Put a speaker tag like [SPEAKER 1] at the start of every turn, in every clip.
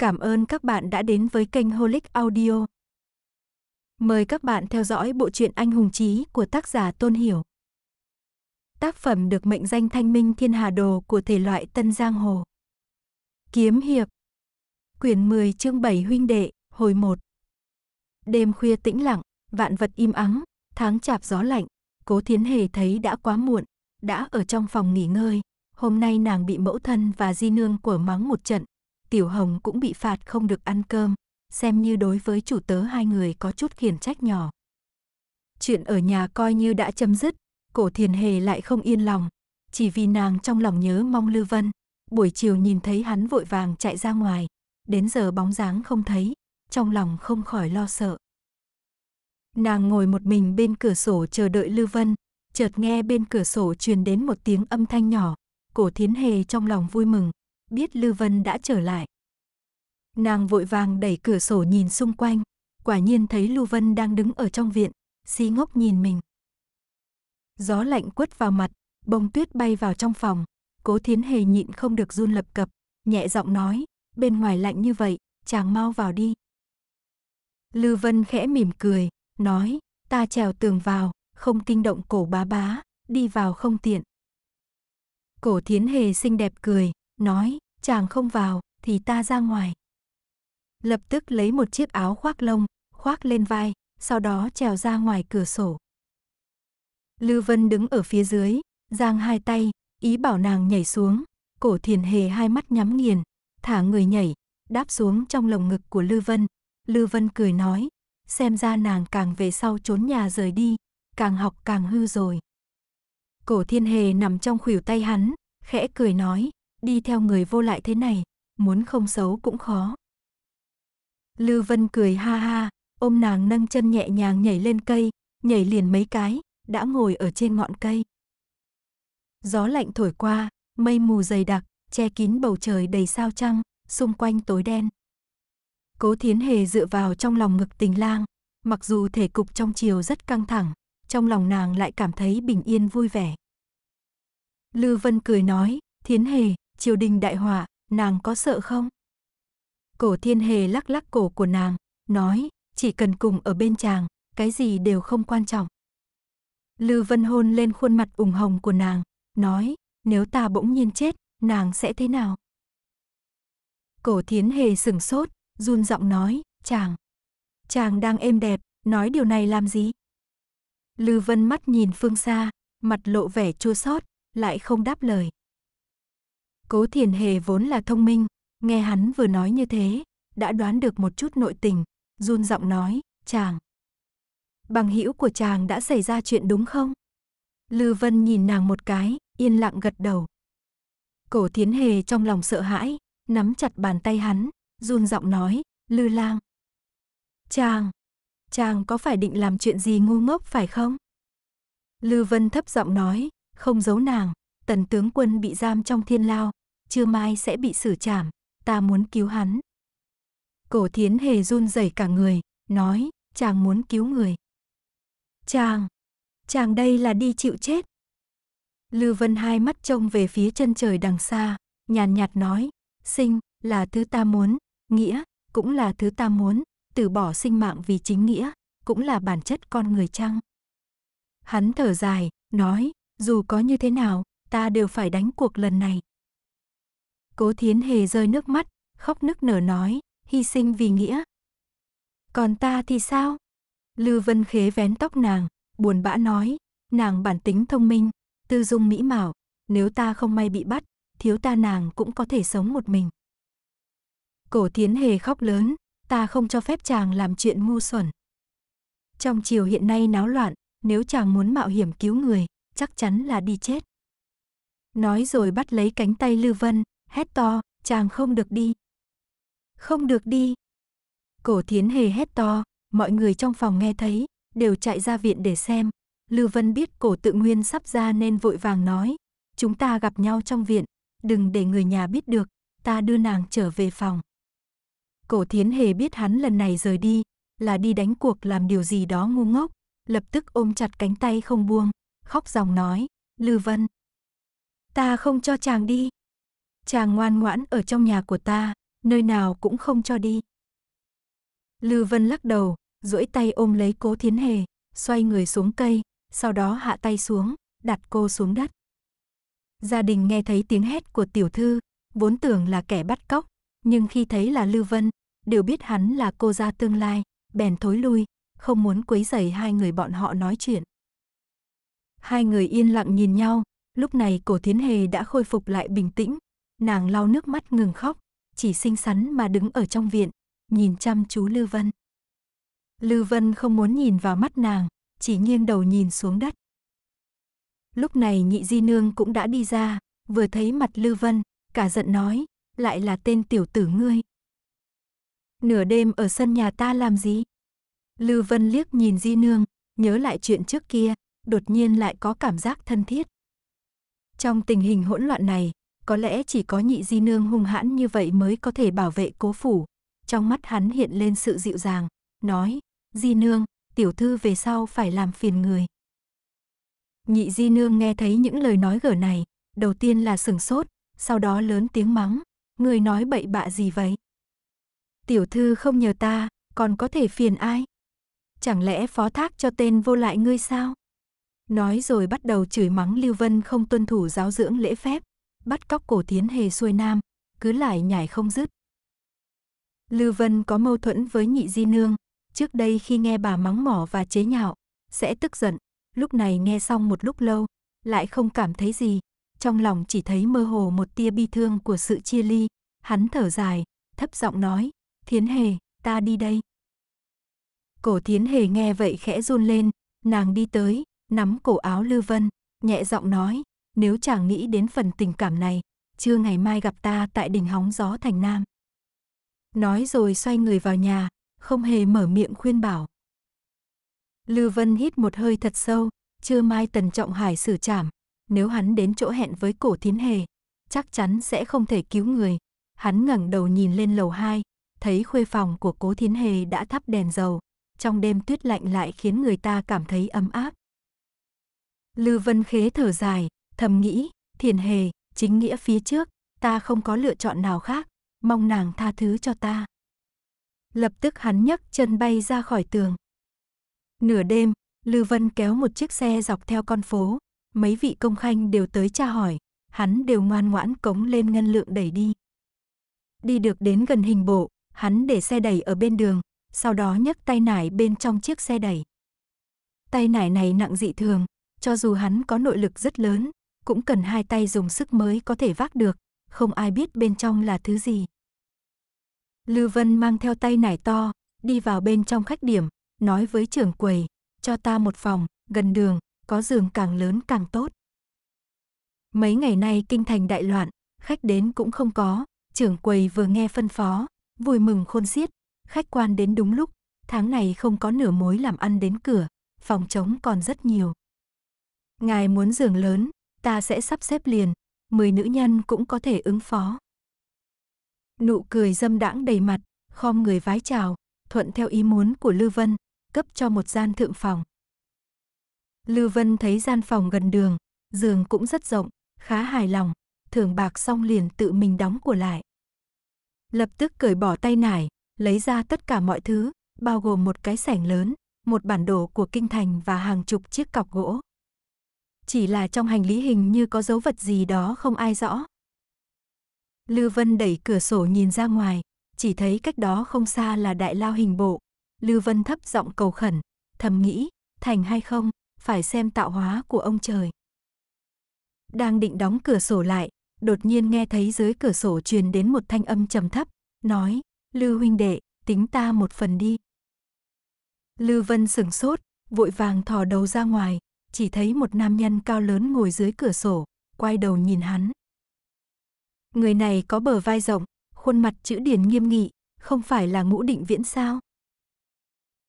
[SPEAKER 1] Cảm ơn các bạn đã đến với kênh Holic Audio. Mời các bạn theo dõi bộ truyện Anh hùng chí của tác giả Tôn Hiểu. Tác phẩm được mệnh danh Thanh Minh Thiên Hà Đồ của thể loại Tân Giang Hồ. Kiếm hiệp. Quyển 10 chương 7 huynh đệ, hồi 1. Đêm khuya tĩnh lặng, vạn vật im ắng, tháng chạp gió lạnh, Cố Thiến Hề thấy đã quá muộn, đã ở trong phòng nghỉ ngơi, hôm nay nàng bị mẫu thân và di nương của mắng một trận, Tiểu Hồng cũng bị phạt không được ăn cơm, xem như đối với chủ tớ hai người có chút khiển trách nhỏ. Chuyện ở nhà coi như đã chấm dứt, cổ thiền hề lại không yên lòng, chỉ vì nàng trong lòng nhớ mong Lư Vân. Buổi chiều nhìn thấy hắn vội vàng chạy ra ngoài, đến giờ bóng dáng không thấy, trong lòng không khỏi lo sợ. Nàng ngồi một mình bên cửa sổ chờ đợi Lư Vân, chợt nghe bên cửa sổ truyền đến một tiếng âm thanh nhỏ, cổ thiến hề trong lòng vui mừng, biết lưu Vân đã trở lại. Nàng vội vàng đẩy cửa sổ nhìn xung quanh, quả nhiên thấy Lưu Vân đang đứng ở trong viện, xí ngốc nhìn mình. Gió lạnh quất vào mặt, bông tuyết bay vào trong phòng, cố thiến hề nhịn không được run lập cập, nhẹ giọng nói, bên ngoài lạnh như vậy, chàng mau vào đi. Lưu Vân khẽ mỉm cười, nói, ta trèo tường vào, không kinh động cổ bá bá, đi vào không tiện. Cổ thiến hề xinh đẹp cười, nói, chàng không vào, thì ta ra ngoài. Lập tức lấy một chiếc áo khoác lông, khoác lên vai, sau đó trèo ra ngoài cửa sổ. lưu Vân đứng ở phía dưới, giang hai tay, ý bảo nàng nhảy xuống, cổ thiền hề hai mắt nhắm nghiền, thả người nhảy, đáp xuống trong lồng ngực của lưu Vân. lưu Vân cười nói, xem ra nàng càng về sau trốn nhà rời đi, càng học càng hư rồi. Cổ thiên hề nằm trong khuỷu tay hắn, khẽ cười nói, đi theo người vô lại thế này, muốn không xấu cũng khó. Lư Vân cười ha ha, ôm nàng nâng chân nhẹ nhàng nhảy lên cây, nhảy liền mấy cái, đã ngồi ở trên ngọn cây. Gió lạnh thổi qua, mây mù dày đặc, che kín bầu trời đầy sao trăng, xung quanh tối đen. Cố Thiến Hề dựa vào trong lòng ngực Tình Lang, mặc dù thể cục trong chiều rất căng thẳng, trong lòng nàng lại cảm thấy bình yên vui vẻ. Lư Vân cười nói, Thiến Hề, triều đình đại hỏa, nàng có sợ không? Cổ thiên hề lắc lắc cổ của nàng, nói, chỉ cần cùng ở bên chàng, cái gì đều không quan trọng. Lư Vân hôn lên khuôn mặt ửng hồng của nàng, nói, nếu ta bỗng nhiên chết, nàng sẽ thế nào? Cổ thiên hề sửng sốt, run giọng nói, chàng. Chàng đang êm đẹp, nói điều này làm gì? Lư Vân mắt nhìn phương xa, mặt lộ vẻ chua xót, lại không đáp lời. Cố thiền hề vốn là thông minh, nghe hắn vừa nói như thế, đã đoán được một chút nội tình, run giọng nói, chàng. Bằng hữu của chàng đã xảy ra chuyện đúng không? Lư Vân nhìn nàng một cái, yên lặng gật đầu. Cổ thiến hề trong lòng sợ hãi, nắm chặt bàn tay hắn, run giọng nói, Lư Lang. Chàng, chàng có phải định làm chuyện gì ngu ngốc phải không? Lư Vân thấp giọng nói, không giấu nàng, tần tướng quân bị giam trong thiên lao, chưa mai sẽ bị xử trảm, ta muốn cứu hắn. Cổ thiến hề run rẩy cả người, nói, chàng muốn cứu người. Chàng, chàng đây là đi chịu chết. Lư Vân hai mắt trông về phía chân trời đằng xa, nhàn nhạt nói, sinh là thứ ta muốn, nghĩa cũng là thứ ta muốn, từ bỏ sinh mạng vì chính nghĩa, cũng là bản chất con người chăng. Hắn thở dài, nói, dù có như thế nào, ta đều phải đánh cuộc lần này. Cố Thiến Hề rơi nước mắt, khóc nức nở nói, hy sinh vì nghĩa. Còn ta thì sao? Lư Vân Khế vén tóc nàng, buồn bã nói, nàng bản tính thông minh, tư dung mỹ mạo, nếu ta không may bị bắt, thiếu ta nàng cũng có thể sống một mình. Cổ Thiến Hề khóc lớn, ta không cho phép chàng làm chuyện ngu xuẩn. Trong chiều hiện nay náo loạn, nếu chàng muốn mạo hiểm cứu người, chắc chắn là đi chết. Nói rồi bắt lấy cánh tay Lư Vân, hét to, chàng không được đi. Không được đi. Cổ thiến hề hét to, mọi người trong phòng nghe thấy, đều chạy ra viện để xem. Lưu Vân biết cổ tự nguyên sắp ra nên vội vàng nói, chúng ta gặp nhau trong viện, đừng để người nhà biết được, ta đưa nàng trở về phòng. Cổ thiến hề biết hắn lần này rời đi, là đi đánh cuộc làm điều gì đó ngu ngốc, lập tức ôm chặt cánh tay không buông, khóc dòng nói, Lư Vân. Ta không cho chàng đi. Chàng ngoan ngoãn ở trong nhà của ta, nơi nào cũng không cho đi. Lưu Vân lắc đầu, duỗi tay ôm lấy cố thiến hề, xoay người xuống cây, sau đó hạ tay xuống, đặt cô xuống đất. Gia đình nghe thấy tiếng hét của tiểu thư, vốn tưởng là kẻ bắt cóc, nhưng khi thấy là Lưu Vân, đều biết hắn là cô gia tương lai, bèn thối lui, không muốn quấy rầy hai người bọn họ nói chuyện. Hai người yên lặng nhìn nhau, lúc này cổ thiến hề đã khôi phục lại bình tĩnh, nàng lau nước mắt ngừng khóc, chỉ xinh xắn mà đứng ở trong viện, nhìn chăm chú lưu Vân. lưu Vân không muốn nhìn vào mắt nàng, chỉ nghiêng đầu nhìn xuống đất. Lúc này nhị di nương cũng đã đi ra, vừa thấy mặt lưu Vân, cả giận nói, lại là tên tiểu tử ngươi. Nửa đêm ở sân nhà ta làm gì? lưu Vân liếc nhìn di nương, nhớ lại chuyện trước kia, đột nhiên lại có cảm giác thân thiết. Trong tình hình hỗn loạn này, có lẽ chỉ có nhị di nương hung hãn như vậy mới có thể bảo vệ cố phủ. Trong mắt hắn hiện lên sự dịu dàng, nói, di nương, tiểu thư về sau phải làm phiền người. Nhị di nương nghe thấy những lời nói gở này, đầu tiên là sừng sốt, sau đó lớn tiếng mắng, người nói bậy bạ gì vậy? Tiểu thư không nhờ ta, còn có thể phiền ai? Chẳng lẽ phó thác cho tên vô lại ngươi sao? Nói rồi bắt đầu chửi mắng Lưu Vân không tuân thủ giáo dưỡng lễ phép, bắt cóc cổ tiến hề xuôi nam, cứ lại nhảy không dứt. Lưu Vân có mâu thuẫn với nhị di nương, trước đây khi nghe bà mắng mỏ và chế nhạo, sẽ tức giận, lúc này nghe xong một lúc lâu, lại không cảm thấy gì, trong lòng chỉ thấy mơ hồ một tia bi thương của sự chia ly, hắn thở dài, thấp giọng nói, thiến hề, ta đi đây. Cổ thiến hề nghe vậy khẽ run lên, nàng đi tới, nắm cổ áo Lưu Vân, nhẹ giọng nói, nếu chàng nghĩ đến phần tình cảm này, chưa ngày mai gặp ta tại đỉnh hóng gió thành Nam. Nói rồi xoay người vào nhà, không hề mở miệng khuyên bảo. Lư Vân hít một hơi thật sâu, chưa mai Tần Trọng Hải xử trảm, nếu hắn đến chỗ hẹn với cổ thiến hề, chắc chắn sẽ không thể cứu người. Hắn ngẩng đầu nhìn lên lầu hai, thấy khuê phòng của cố thiến hề đã thắp đèn dầu, trong đêm tuyết lạnh lại khiến người ta cảm thấy ấm áp. Lư Vân Khế thở dài, Thầm nghĩ, thiền hề, chính nghĩa phía trước, ta không có lựa chọn nào khác, mong nàng tha thứ cho ta. Lập tức hắn nhấc chân bay ra khỏi tường. Nửa đêm, Lư Vân kéo một chiếc xe dọc theo con phố, mấy vị công khanh đều tới tra hỏi, hắn đều ngoan ngoãn cống lên ngân lượng đẩy đi. Đi được đến gần hình bộ, hắn để xe đẩy ở bên đường, sau đó nhấc tay nải bên trong chiếc xe đẩy. Tay nải này nặng dị thường, cho dù hắn có nội lực rất lớn, cũng cần hai tay dùng sức mới có thể vác được, không ai biết bên trong là thứ gì. Lư Vân mang theo tay nải to, đi vào bên trong khách điểm, nói với trưởng quầy, cho ta một phòng, gần đường, có giường càng lớn càng tốt. Mấy ngày nay kinh thành đại loạn, khách đến cũng không có, trưởng quầy vừa nghe phân phó, vui mừng khôn xiết, khách quan đến đúng lúc, tháng này không có nửa mối làm ăn đến cửa, phòng trống còn rất nhiều. Ngài muốn giường lớn, ta sẽ sắp xếp liền, mười nữ nhân cũng có thể ứng phó. Nụ cười dâm đãng đầy mặt, khom người vái chào, thuận theo ý muốn của Lưu Vân, cấp cho một gian thượng phòng. Lưu Vân thấy gian phòng gần đường, giường cũng rất rộng, khá hài lòng, thưởng bạc xong liền tự mình đóng của lại. Lập tức cởi bỏ tay nải, lấy ra tất cả mọi thứ, bao gồm một cái sảnh lớn, một bản đồ của kinh thành và hàng chục chiếc cọc gỗ chỉ là trong hành lý hình như có dấu vật gì đó không ai rõ. Lưu Vân đẩy cửa sổ nhìn ra ngoài, chỉ thấy cách đó không xa là đại lao hình bộ. Lưu Vân thấp giọng cầu khẩn, thầm nghĩ, thành hay không, phải xem tạo hóa của ông trời. Đang định đóng cửa sổ lại, đột nhiên nghe thấy dưới cửa sổ truyền đến một thanh âm trầm thấp, nói, Lưu huynh đệ, tính ta một phần đi. Lưu Vân sửng sốt, vội vàng thò đầu ra ngoài, chỉ thấy một nam nhân cao lớn ngồi dưới cửa sổ, quay đầu nhìn hắn. Người này có bờ vai rộng, khuôn mặt chữ điển nghiêm nghị, không phải là ngũ định viễn sao?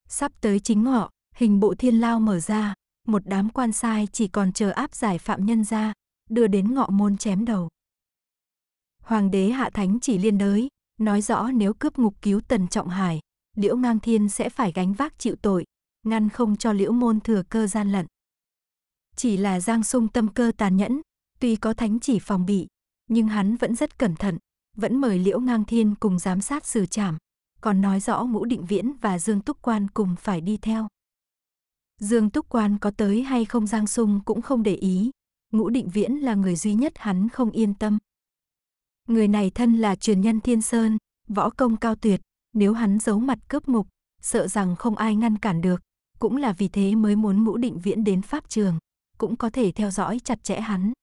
[SPEAKER 1] Sắp tới chính ngọ, hình bộ thiên lao mở ra, một đám quan sai chỉ còn chờ áp giải phạm nhân ra, đưa đến ngọ môn chém đầu. Hoàng đế hạ thánh chỉ liên đới, nói rõ nếu cướp ngục cứu tần trọng hải, liễu ngang thiên sẽ phải gánh vác chịu tội, ngăn không cho liễu môn thừa cơ gian lận. Chỉ là Giang Sung tâm cơ tàn nhẫn, tuy có thánh chỉ phòng bị, nhưng hắn vẫn rất cẩn thận, vẫn mời Liễu Ngang Thiên cùng giám sát xử trảm, còn nói rõ Ngũ Định Viễn và Dương Túc Quan cùng phải đi theo. Dương Túc Quan có tới hay không Giang Sung cũng không để ý, Ngũ Định Viễn là người duy nhất hắn không yên tâm. Người này thân là truyền nhân Thiên Sơn, võ công cao tuyệt, nếu hắn giấu mặt cướp mục, sợ rằng không ai ngăn cản được, cũng là vì thế mới muốn Ngũ Định Viễn đến pháp trường cũng có thể theo dõi chặt chẽ hắn.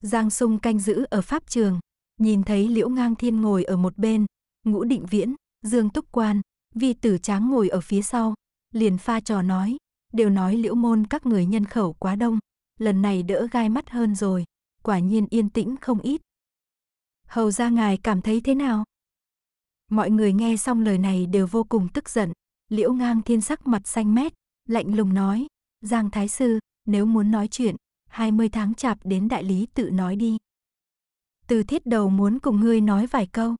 [SPEAKER 1] Giang Sung canh giữ ở pháp trường, nhìn thấy Liễu Ngang Thiên ngồi ở một bên, Ngũ Định Viễn, Dương Túc Quan, Vi Tử Tráng ngồi ở phía sau, liền pha trò nói, đều nói Liễu môn các người nhân khẩu quá đông, lần này đỡ gai mắt hơn rồi, quả nhiên yên tĩnh không ít. Hầu ra ngài cảm thấy thế nào? Mọi người nghe xong lời này đều vô cùng tức giận, Liễu Ngang Thiên sắc mặt xanh mét, lạnh lùng nói, Giang Thái Sư, nếu muốn nói chuyện, 20 tháng chạp đến đại lý tự nói đi. Từ thiết đầu muốn cùng ngươi nói vài câu.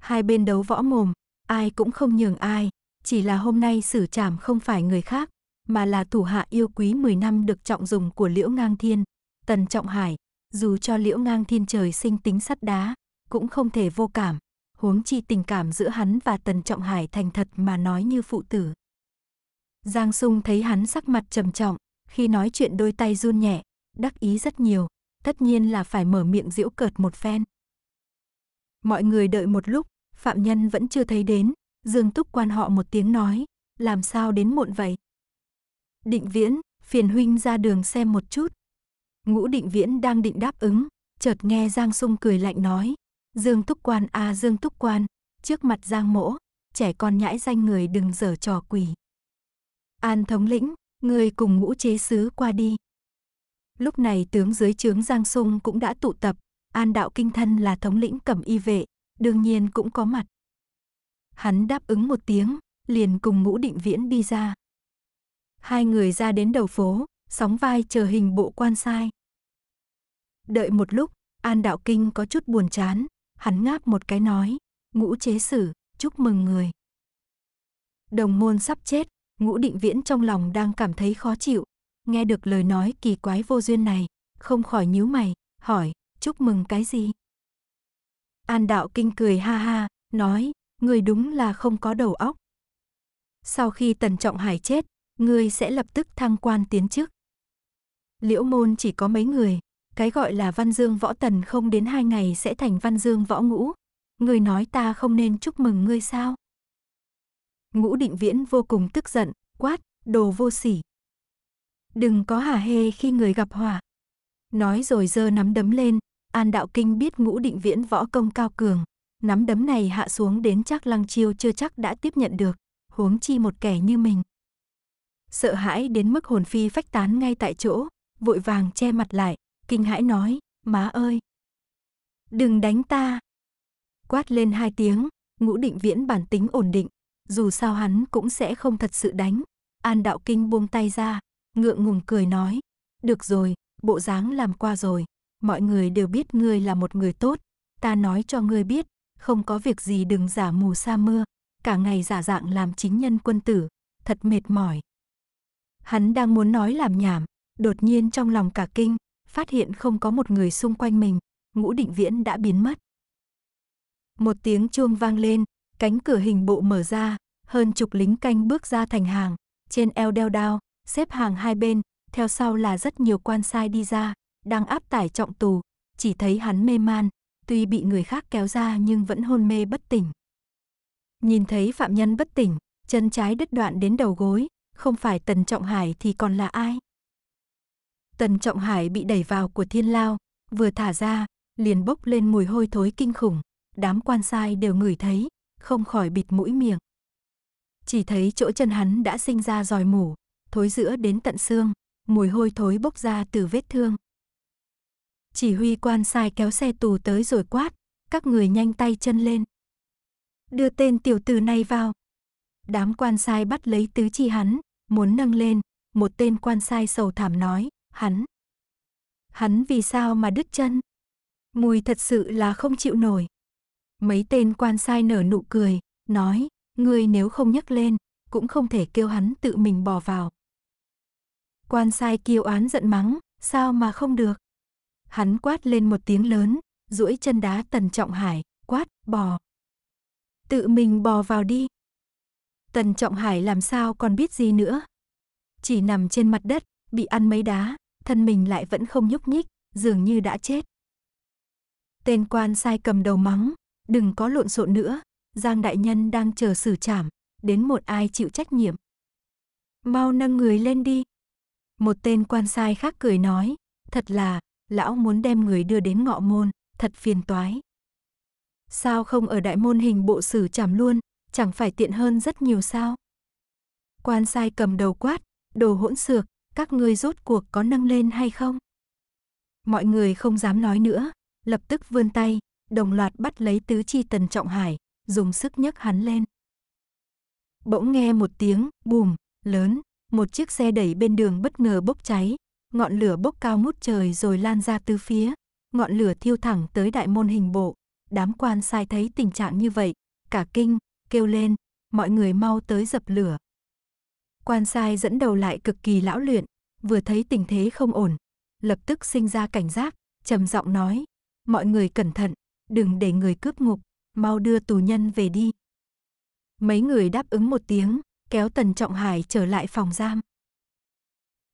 [SPEAKER 1] Hai bên đấu võ mồm, ai cũng không nhường ai, chỉ là hôm nay xử trảm không phải người khác, mà là thủ hạ yêu quý 10 năm được trọng dùng của Liễu Ngang Thiên, Tần Trọng Hải, dù cho Liễu Ngang Thiên trời sinh tính sắt đá, cũng không thể vô cảm, huống chi tình cảm giữa hắn và Tần Trọng Hải thành thật mà nói như phụ tử. Giang Sung thấy hắn sắc mặt trầm trọng, khi nói chuyện đôi tay run nhẹ, đắc ý rất nhiều, tất nhiên là phải mở miệng giễu cợt một phen. Mọi người đợi một lúc, phạm nhân vẫn chưa thấy đến, Dương Túc quan họ một tiếng nói, làm sao đến muộn vậy? Định Viễn, phiền huynh ra đường xem một chút. Ngũ Định Viễn đang định đáp ứng, chợt nghe Giang Sung cười lạnh nói, Dương Túc Quan a à Dương Túc Quan, trước mặt Giang Mỗ, trẻ con nhãi danh người đừng dở trò quỷ. An thống lĩnh, Người cùng ngũ chế sứ qua đi. Lúc này tướng dưới trướng Giang Sung cũng đã tụ tập, An Đạo Kinh Thân là thống lĩnh cẩm y vệ, đương nhiên cũng có mặt. Hắn đáp ứng một tiếng, liền cùng ngũ định viễn đi ra. Hai người ra đến đầu phố, sóng vai chờ hình bộ quan sai. Đợi một lúc, An Đạo Kinh có chút buồn chán, hắn ngáp một cái nói, ngũ chế sử, chúc mừng người. Đồng môn sắp chết, Ngũ định viễn trong lòng đang cảm thấy khó chịu, nghe được lời nói kỳ quái vô duyên này, không khỏi nhíu mày, hỏi, chúc mừng cái gì? An đạo kinh cười ha ha, nói, người đúng là không có đầu óc. Sau khi Tần Trọng Hải chết, người sẽ lập tức thăng quan tiến chức. Liễu môn chỉ có mấy người, cái gọi là văn dương võ tần không đến hai ngày sẽ thành văn dương võ ngũ. Người nói ta không nên chúc mừng ngươi sao? Ngũ định viễn vô cùng tức giận, quát, đồ vô sỉ. Đừng có hả hê khi người gặp hỏa. Nói rồi giơ nắm đấm lên, An Đạo Kinh biết ngũ định viễn võ công cao cường. Nắm đấm này hạ xuống đến chắc lăng chiêu chưa chắc đã tiếp nhận được, huống chi một kẻ như mình. Sợ hãi đến mức hồn phi phách tán ngay tại chỗ, vội vàng che mặt lại, kinh hãi nói, má ơi. Đừng đánh ta. Quát lên hai tiếng, ngũ định viễn bản tính ổn định, dù sao hắn cũng sẽ không thật sự đánh. An Đạo Kinh buông tay ra, ngượng ngùng cười nói, được rồi, bộ dáng làm qua rồi, mọi người đều biết ngươi là một người tốt, ta nói cho ngươi biết, không có việc gì đừng giả mù sa mưa, cả ngày giả dạng làm chính nhân quân tử, thật mệt mỏi. Hắn đang muốn nói làm nhảm, đột nhiên trong lòng cả kinh, phát hiện không có một người xung quanh mình, ngũ định viễn đã biến mất. Một tiếng chuông vang lên, Cánh cửa hình bộ mở ra, hơn chục lính canh bước ra thành hàng, trên eo đeo đao, xếp hàng hai bên, theo sau là rất nhiều quan sai đi ra, đang áp tải trọng tù, chỉ thấy hắn mê man, tuy bị người khác kéo ra nhưng vẫn hôn mê bất tỉnh. Nhìn thấy phạm nhân bất tỉnh, chân trái đứt đoạn đến đầu gối, không phải Tần Trọng Hải thì còn là ai? Tần Trọng Hải bị đẩy vào của thiên lao, vừa thả ra, liền bốc lên mùi hôi thối kinh khủng, đám quan sai đều ngửi thấy, không khỏi bịt mũi miệng. Chỉ thấy chỗ chân hắn đã sinh ra dòi mủ, thối giữa đến tận xương, mùi hôi thối bốc ra từ vết thương. Chỉ huy quan sai kéo xe tù tới rồi quát, các người nhanh tay chân lên. Đưa tên tiểu tử này vào. Đám quan sai bắt lấy tứ chi hắn, muốn nâng lên, một tên quan sai sầu thảm nói, hắn. Hắn vì sao mà đứt chân? Mùi thật sự là không chịu nổi. Mấy tên quan sai nở nụ cười, nói, ngươi nếu không nhấc lên, cũng không thể kêu hắn tự mình bỏ vào. Quan sai kêu oán giận mắng, sao mà không được? Hắn quát lên một tiếng lớn, duỗi chân đá Tần Trọng Hải, quát, bò. Tự mình bò vào đi. Tần Trọng Hải làm sao còn biết gì nữa? Chỉ nằm trên mặt đất, bị ăn mấy đá, thân mình lại vẫn không nhúc nhích, dường như đã chết. Tên quan sai cầm đầu mắng, Đừng có lộn xộn nữa, Giang đại nhân đang chờ xử trảm, đến một ai chịu trách nhiệm. Mau nâng người lên đi. Một tên quan sai khác cười nói, thật là, lão muốn đem người đưa đến ngọ môn, thật phiền toái. Sao không ở đại môn hình bộ xử trảm luôn, chẳng phải tiện hơn rất nhiều sao? Quan sai cầm đầu quát, đồ hỗn xược, các ngươi rốt cuộc có nâng lên hay không? Mọi người không dám nói nữa, lập tức vươn tay, đồng loạt bắt lấy tứ chi Tần Trọng Hải, dùng sức nhấc hắn lên. Bỗng nghe một tiếng bùm lớn, một chiếc xe đẩy bên đường bất ngờ bốc cháy, ngọn lửa bốc cao mút trời rồi lan ra tứ phía, ngọn lửa thiêu thẳng tới đại môn hình bộ. Đám quan sai thấy tình trạng như vậy, cả kinh, kêu lên, mọi người mau tới dập lửa. Quan sai dẫn đầu lại cực kỳ lão luyện, vừa thấy tình thế không ổn, lập tức sinh ra cảnh giác, trầm giọng nói, mọi người cẩn thận, đừng để người cướp ngục, mau đưa tù nhân về đi. Mấy người đáp ứng một tiếng, kéo Tần Trọng Hải trở lại phòng giam.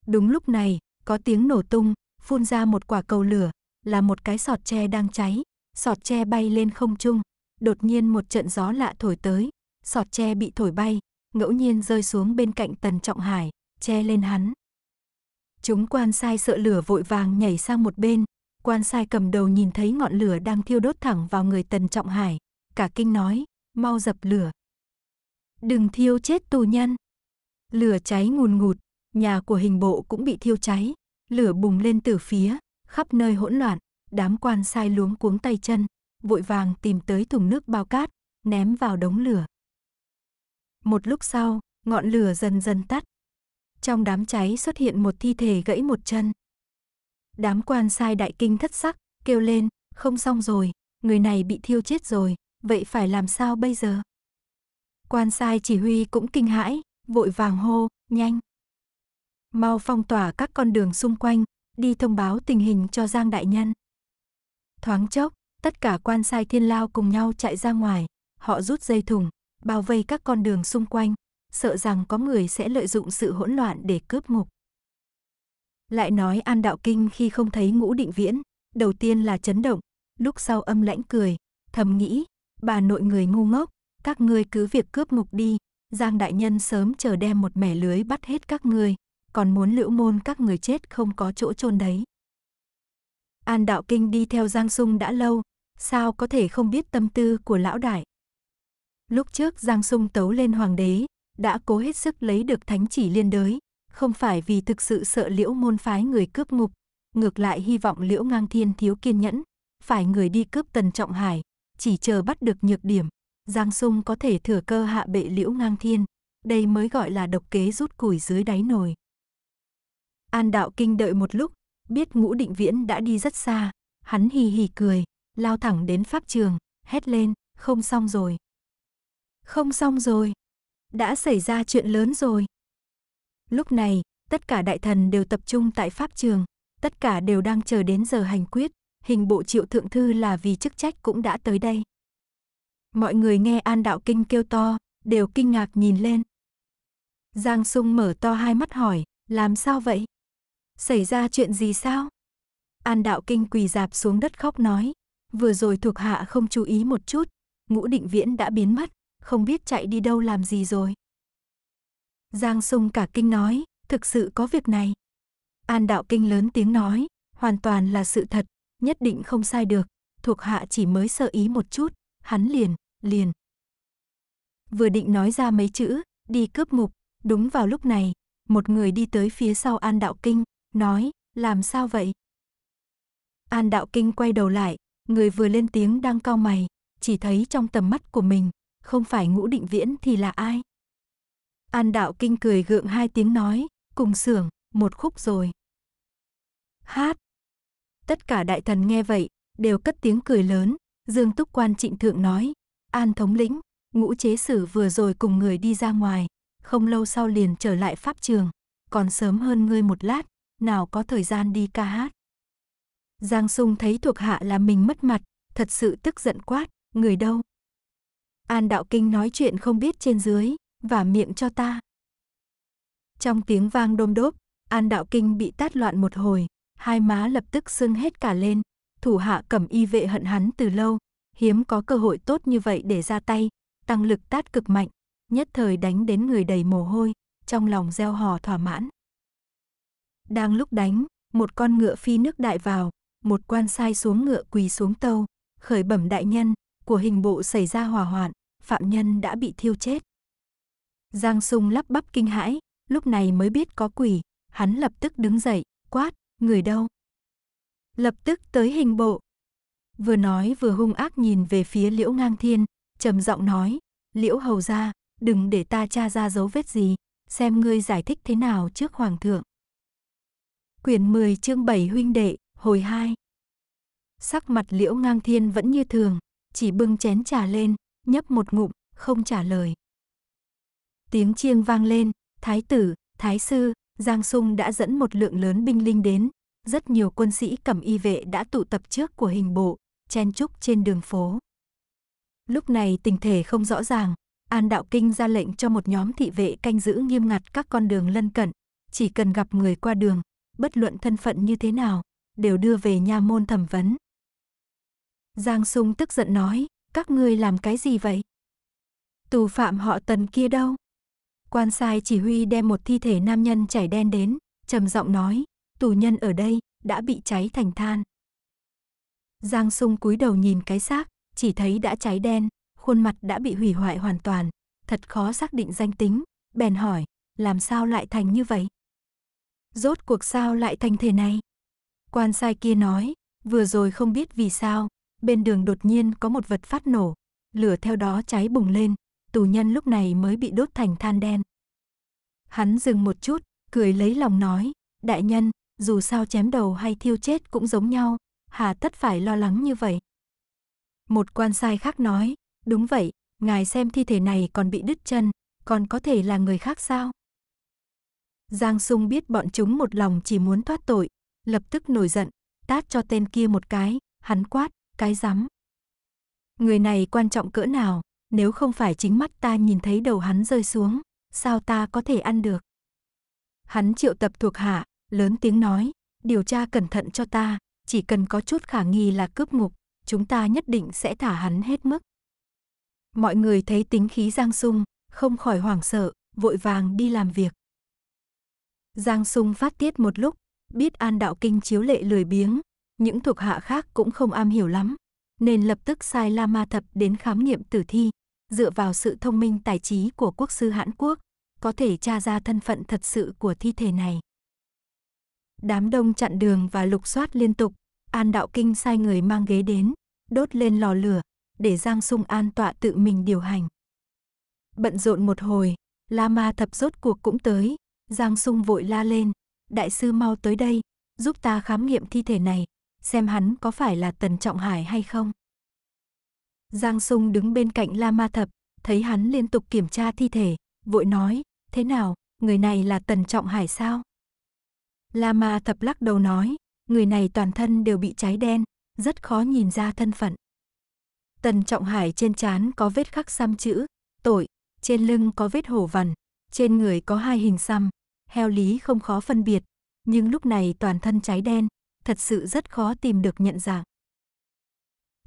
[SPEAKER 1] Đúng lúc này, có tiếng nổ tung, phun ra một quả cầu lửa, là một cái sọt tre đang cháy, sọt tre bay lên không trung, đột nhiên một trận gió lạ thổi tới, sọt tre bị thổi bay, ngẫu nhiên rơi xuống bên cạnh Tần Trọng Hải, che lên hắn. Chúng quan sai sợ lửa vội vàng nhảy sang một bên, Quan sai cầm đầu nhìn thấy ngọn lửa đang thiêu đốt thẳng vào người Tần Trọng Hải, cả kinh nói, mau dập lửa. Đừng thiêu chết tù nhân. Lửa cháy ngùn ngụt, nhà của hình bộ cũng bị thiêu cháy, lửa bùng lên từ phía, khắp nơi hỗn loạn, đám quan sai luống cuống tay chân, vội vàng tìm tới thùng nước bao cát, ném vào đống lửa. Một lúc sau, ngọn lửa dần dần tắt. Trong đám cháy xuất hiện một thi thể gãy một chân, Đám quan sai đại kinh thất sắc, kêu lên, không xong rồi, người này bị thiêu chết rồi, vậy phải làm sao bây giờ? Quan sai chỉ huy cũng kinh hãi, vội vàng hô, nhanh. Mau phong tỏa các con đường xung quanh, đi thông báo tình hình cho Giang Đại Nhân. Thoáng chốc, tất cả quan sai thiên lao cùng nhau chạy ra ngoài, họ rút dây thùng, bao vây các con đường xung quanh, sợ rằng có người sẽ lợi dụng sự hỗn loạn để cướp ngục. Lại nói An Đạo Kinh khi không thấy ngũ định viễn, đầu tiên là chấn động, lúc sau âm lãnh cười, thầm nghĩ, bà nội người ngu ngốc, các ngươi cứ việc cướp ngục đi, Giang Đại Nhân sớm chờ đem một mẻ lưới bắt hết các ngươi, còn muốn liễu môn các người chết không có chỗ chôn đấy. An Đạo Kinh đi theo Giang Sung đã lâu, sao có thể không biết tâm tư của lão đại. Lúc trước Giang Sung tấu lên hoàng đế, đã cố hết sức lấy được thánh chỉ liên đới, không phải vì thực sự sợ liễu môn phái người cướp ngục, ngược lại hy vọng liễu ngang thiên thiếu kiên nhẫn, phải người đi cướp tần trọng hải, chỉ chờ bắt được nhược điểm, Giang Sung có thể thừa cơ hạ bệ liễu ngang thiên, đây mới gọi là độc kế rút củi dưới đáy nồi. An đạo kinh đợi một lúc, biết ngũ định viễn đã đi rất xa, hắn hì hì cười, lao thẳng đến pháp trường, hét lên, không xong rồi. Không xong rồi, đã xảy ra chuyện lớn rồi. Lúc này, tất cả đại thần đều tập trung tại pháp trường, tất cả đều đang chờ đến giờ hành quyết, hình bộ triệu thượng thư là vì chức trách cũng đã tới đây. Mọi người nghe An Đạo Kinh kêu to, đều kinh ngạc nhìn lên. Giang Sung mở to hai mắt hỏi, làm sao vậy? Xảy ra chuyện gì sao? An Đạo Kinh quỳ dạp xuống đất khóc nói, vừa rồi thuộc hạ không chú ý một chút, ngũ định viễn đã biến mất, không biết chạy đi đâu làm gì rồi. Giang sung cả kinh nói, thực sự có việc này. An đạo kinh lớn tiếng nói, hoàn toàn là sự thật, nhất định không sai được, thuộc hạ chỉ mới sơ ý một chút, hắn liền, liền. Vừa định nói ra mấy chữ, đi cướp mục, đúng vào lúc này, một người đi tới phía sau An đạo kinh, nói, làm sao vậy? An đạo kinh quay đầu lại, người vừa lên tiếng đang cau mày, chỉ thấy trong tầm mắt của mình, không phải ngũ định viễn thì là ai? An Đạo Kinh cười gượng hai tiếng nói, cùng sưởng, một khúc rồi. Hát. Tất cả đại thần nghe vậy, đều cất tiếng cười lớn, Dương Túc Quan trịnh thượng nói, An thống lĩnh, ngũ chế sử vừa rồi cùng người đi ra ngoài, không lâu sau liền trở lại pháp trường, còn sớm hơn ngươi một lát, nào có thời gian đi ca hát. Giang Sung thấy thuộc hạ là mình mất mặt, thật sự tức giận quát, người đâu. An Đạo Kinh nói chuyện không biết trên dưới, và miệng cho ta. Trong tiếng vang đôm đốp, An Đạo Kinh bị tát loạn một hồi, hai má lập tức sưng hết cả lên, thủ hạ cẩm y vệ hận hắn từ lâu, hiếm có cơ hội tốt như vậy để ra tay, tăng lực tát cực mạnh, nhất thời đánh đến người đầy mồ hôi, trong lòng gieo hò thỏa mãn. Đang lúc đánh, một con ngựa phi nước đại vào, một quan sai xuống ngựa quỳ xuống tâu, khởi bẩm đại nhân, của hình bộ xảy ra hỏa hoạn, phạm nhân đã bị thiêu chết. Giang Sung lắp bắp kinh hãi, lúc này mới biết có quỷ, hắn lập tức đứng dậy, quát, người đâu? Lập tức tới hình bộ. Vừa nói vừa hung ác nhìn về phía Liễu Ngang Thiên, trầm giọng nói, Liễu Hầu ra, đừng để ta tra ra dấu vết gì, xem ngươi giải thích thế nào trước Hoàng thượng. Quyển 10 chương 7 huynh đệ, hồi 2 Sắc mặt Liễu Ngang Thiên vẫn như thường, chỉ bưng chén trà lên, nhấp một ngụm, không trả lời. Tiếng chiêng vang lên, thái tử, thái sư, Giang Sung đã dẫn một lượng lớn binh linh đến. Rất nhiều quân sĩ cầm y vệ đã tụ tập trước của hình bộ, chen trúc trên đường phố. Lúc này tình thể không rõ ràng, An Đạo Kinh ra lệnh cho một nhóm thị vệ canh giữ nghiêm ngặt các con đường lân cận, chỉ cần gặp người qua đường, bất luận thân phận như thế nào, đều đưa về nha môn thẩm vấn. Giang Sung tức giận nói, các ngươi làm cái gì vậy? Tù phạm họ tần kia đâu? Quan sai chỉ huy đem một thi thể nam nhân chảy đen đến, trầm giọng nói, tù nhân ở đây, đã bị cháy thành than. Giang sung cúi đầu nhìn cái xác, chỉ thấy đã cháy đen, khuôn mặt đã bị hủy hoại hoàn toàn, thật khó xác định danh tính, bèn hỏi, làm sao lại thành như vậy? Rốt cuộc sao lại thành thế này? Quan sai kia nói, vừa rồi không biết vì sao, bên đường đột nhiên có một vật phát nổ, lửa theo đó cháy bùng lên, tù nhân lúc này mới bị đốt thành than đen. Hắn dừng một chút, cười lấy lòng nói, đại nhân, dù sao chém đầu hay thiêu chết cũng giống nhau, hà tất phải lo lắng như vậy. Một quan sai khác nói, đúng vậy, ngài xem thi thể này còn bị đứt chân, còn có thể là người khác sao? Giang Sung biết bọn chúng một lòng chỉ muốn thoát tội, lập tức nổi giận, tát cho tên kia một cái, hắn quát, cái rắm. Người này quan trọng cỡ nào, nếu không phải chính mắt ta nhìn thấy đầu hắn rơi xuống, sao ta có thể ăn được? Hắn triệu tập thuộc hạ, lớn tiếng nói, điều tra cẩn thận cho ta, chỉ cần có chút khả nghi là cướp ngục, chúng ta nhất định sẽ thả hắn hết mức. Mọi người thấy tính khí Giang Sung, không khỏi hoảng sợ, vội vàng đi làm việc. Giang Sung phát tiết một lúc, biết An Đạo Kinh chiếu lệ lười biếng, những thuộc hạ khác cũng không am hiểu lắm, nên lập tức sai Lama Thập đến khám nghiệm tử thi dựa vào sự thông minh tài trí của quốc sư Hãn Quốc, có thể tra ra thân phận thật sự của thi thể này. Đám đông chặn đường và lục soát liên tục, An Đạo Kinh sai người mang ghế đến, đốt lên lò lửa, để Giang Sung An tọa tự mình điều hành. Bận rộn một hồi, lama thập rốt cuộc cũng tới, Giang Sung vội la lên, đại sư mau tới đây, giúp ta khám nghiệm thi thể này, xem hắn có phải là Tần Trọng Hải hay không. Giang Sung đứng bên cạnh La Ma Thập, thấy hắn liên tục kiểm tra thi thể, vội nói, thế nào, người này là Tần Trọng Hải sao? La Ma Thập lắc đầu nói, người này toàn thân đều bị cháy đen, rất khó nhìn ra thân phận. Tần Trọng Hải trên trán có vết khắc xăm chữ, tội, trên lưng có vết hổ vằn, trên người có hai hình xăm, heo lý không khó phân biệt, nhưng lúc này toàn thân cháy đen, thật sự rất khó tìm được nhận dạng.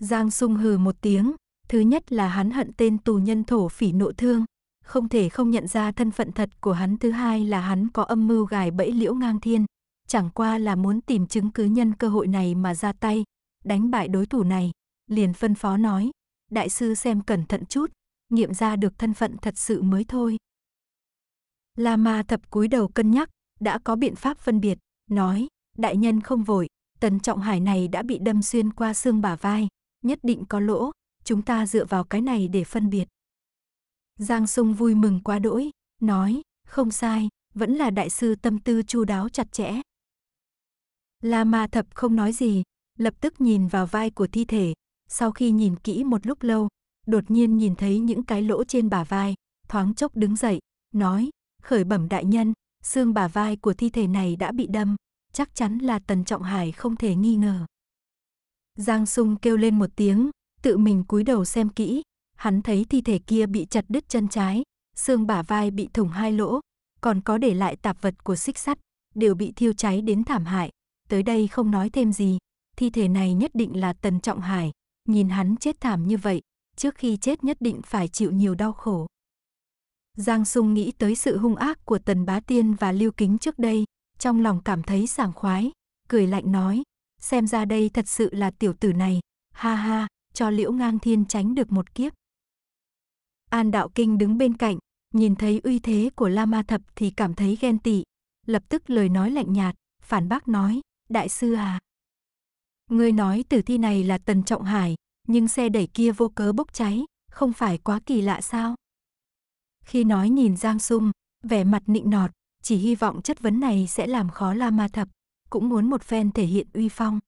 [SPEAKER 1] Giang Sung hừ một tiếng, thứ nhất là hắn hận tên tù nhân thổ phỉ nộ thương, không thể không nhận ra thân phận thật của hắn, thứ hai là hắn có âm mưu gài bẫy Liễu Ngang Thiên, chẳng qua là muốn tìm chứng cứ nhân cơ hội này mà ra tay, đánh bại đối thủ này, liền phân phó nói, đại sư xem cẩn thận chút, nghiệm ra được thân phận thật sự mới thôi. La Ma thập cúi đầu cân nhắc, đã có biện pháp phân biệt, nói, đại nhân không vội, tần trọng hải này đã bị đâm xuyên qua xương bả vai, nhất định có lỗ, chúng ta dựa vào cái này để phân biệt. Giang Sung vui mừng quá đỗi, nói, không sai, vẫn là đại sư tâm tư chu đáo chặt chẽ. La Ma Thập không nói gì, lập tức nhìn vào vai của thi thể, sau khi nhìn kỹ một lúc lâu, đột nhiên nhìn thấy những cái lỗ trên bả vai, thoáng chốc đứng dậy, nói, khởi bẩm đại nhân, xương bả vai của thi thể này đã bị đâm, chắc chắn là Tần Trọng Hải không thể nghi ngờ. Giang Sung kêu lên một tiếng, tự mình cúi đầu xem kỹ, hắn thấy thi thể kia bị chặt đứt chân trái, xương bả vai bị thủng hai lỗ, còn có để lại tạp vật của xích sắt, đều bị thiêu cháy đến thảm hại. Tới đây không nói thêm gì, thi thể này nhất định là Tần Trọng Hải, nhìn hắn chết thảm như vậy, trước khi chết nhất định phải chịu nhiều đau khổ. Giang Sung nghĩ tới sự hung ác của Tần Bá Tiên và Lưu Kính trước đây, trong lòng cảm thấy sảng khoái, cười lạnh nói, xem ra đây thật sự là tiểu tử này, ha ha, cho Liễu Ngang Thiên tránh được một kiếp. An Đạo Kinh đứng bên cạnh, nhìn thấy uy thế của La Ma Thập thì cảm thấy ghen tị, lập tức lời nói lạnh nhạt, phản bác nói, đại sư à. người nói tử thi này là Tần Trọng Hải, nhưng xe đẩy kia vô cớ bốc cháy, không phải quá kỳ lạ sao? Khi nói nhìn Giang Sung, vẻ mặt nịnh nọt, chỉ hy vọng chất vấn này sẽ làm khó La Ma Thập cũng muốn một phen thể hiện uy phong.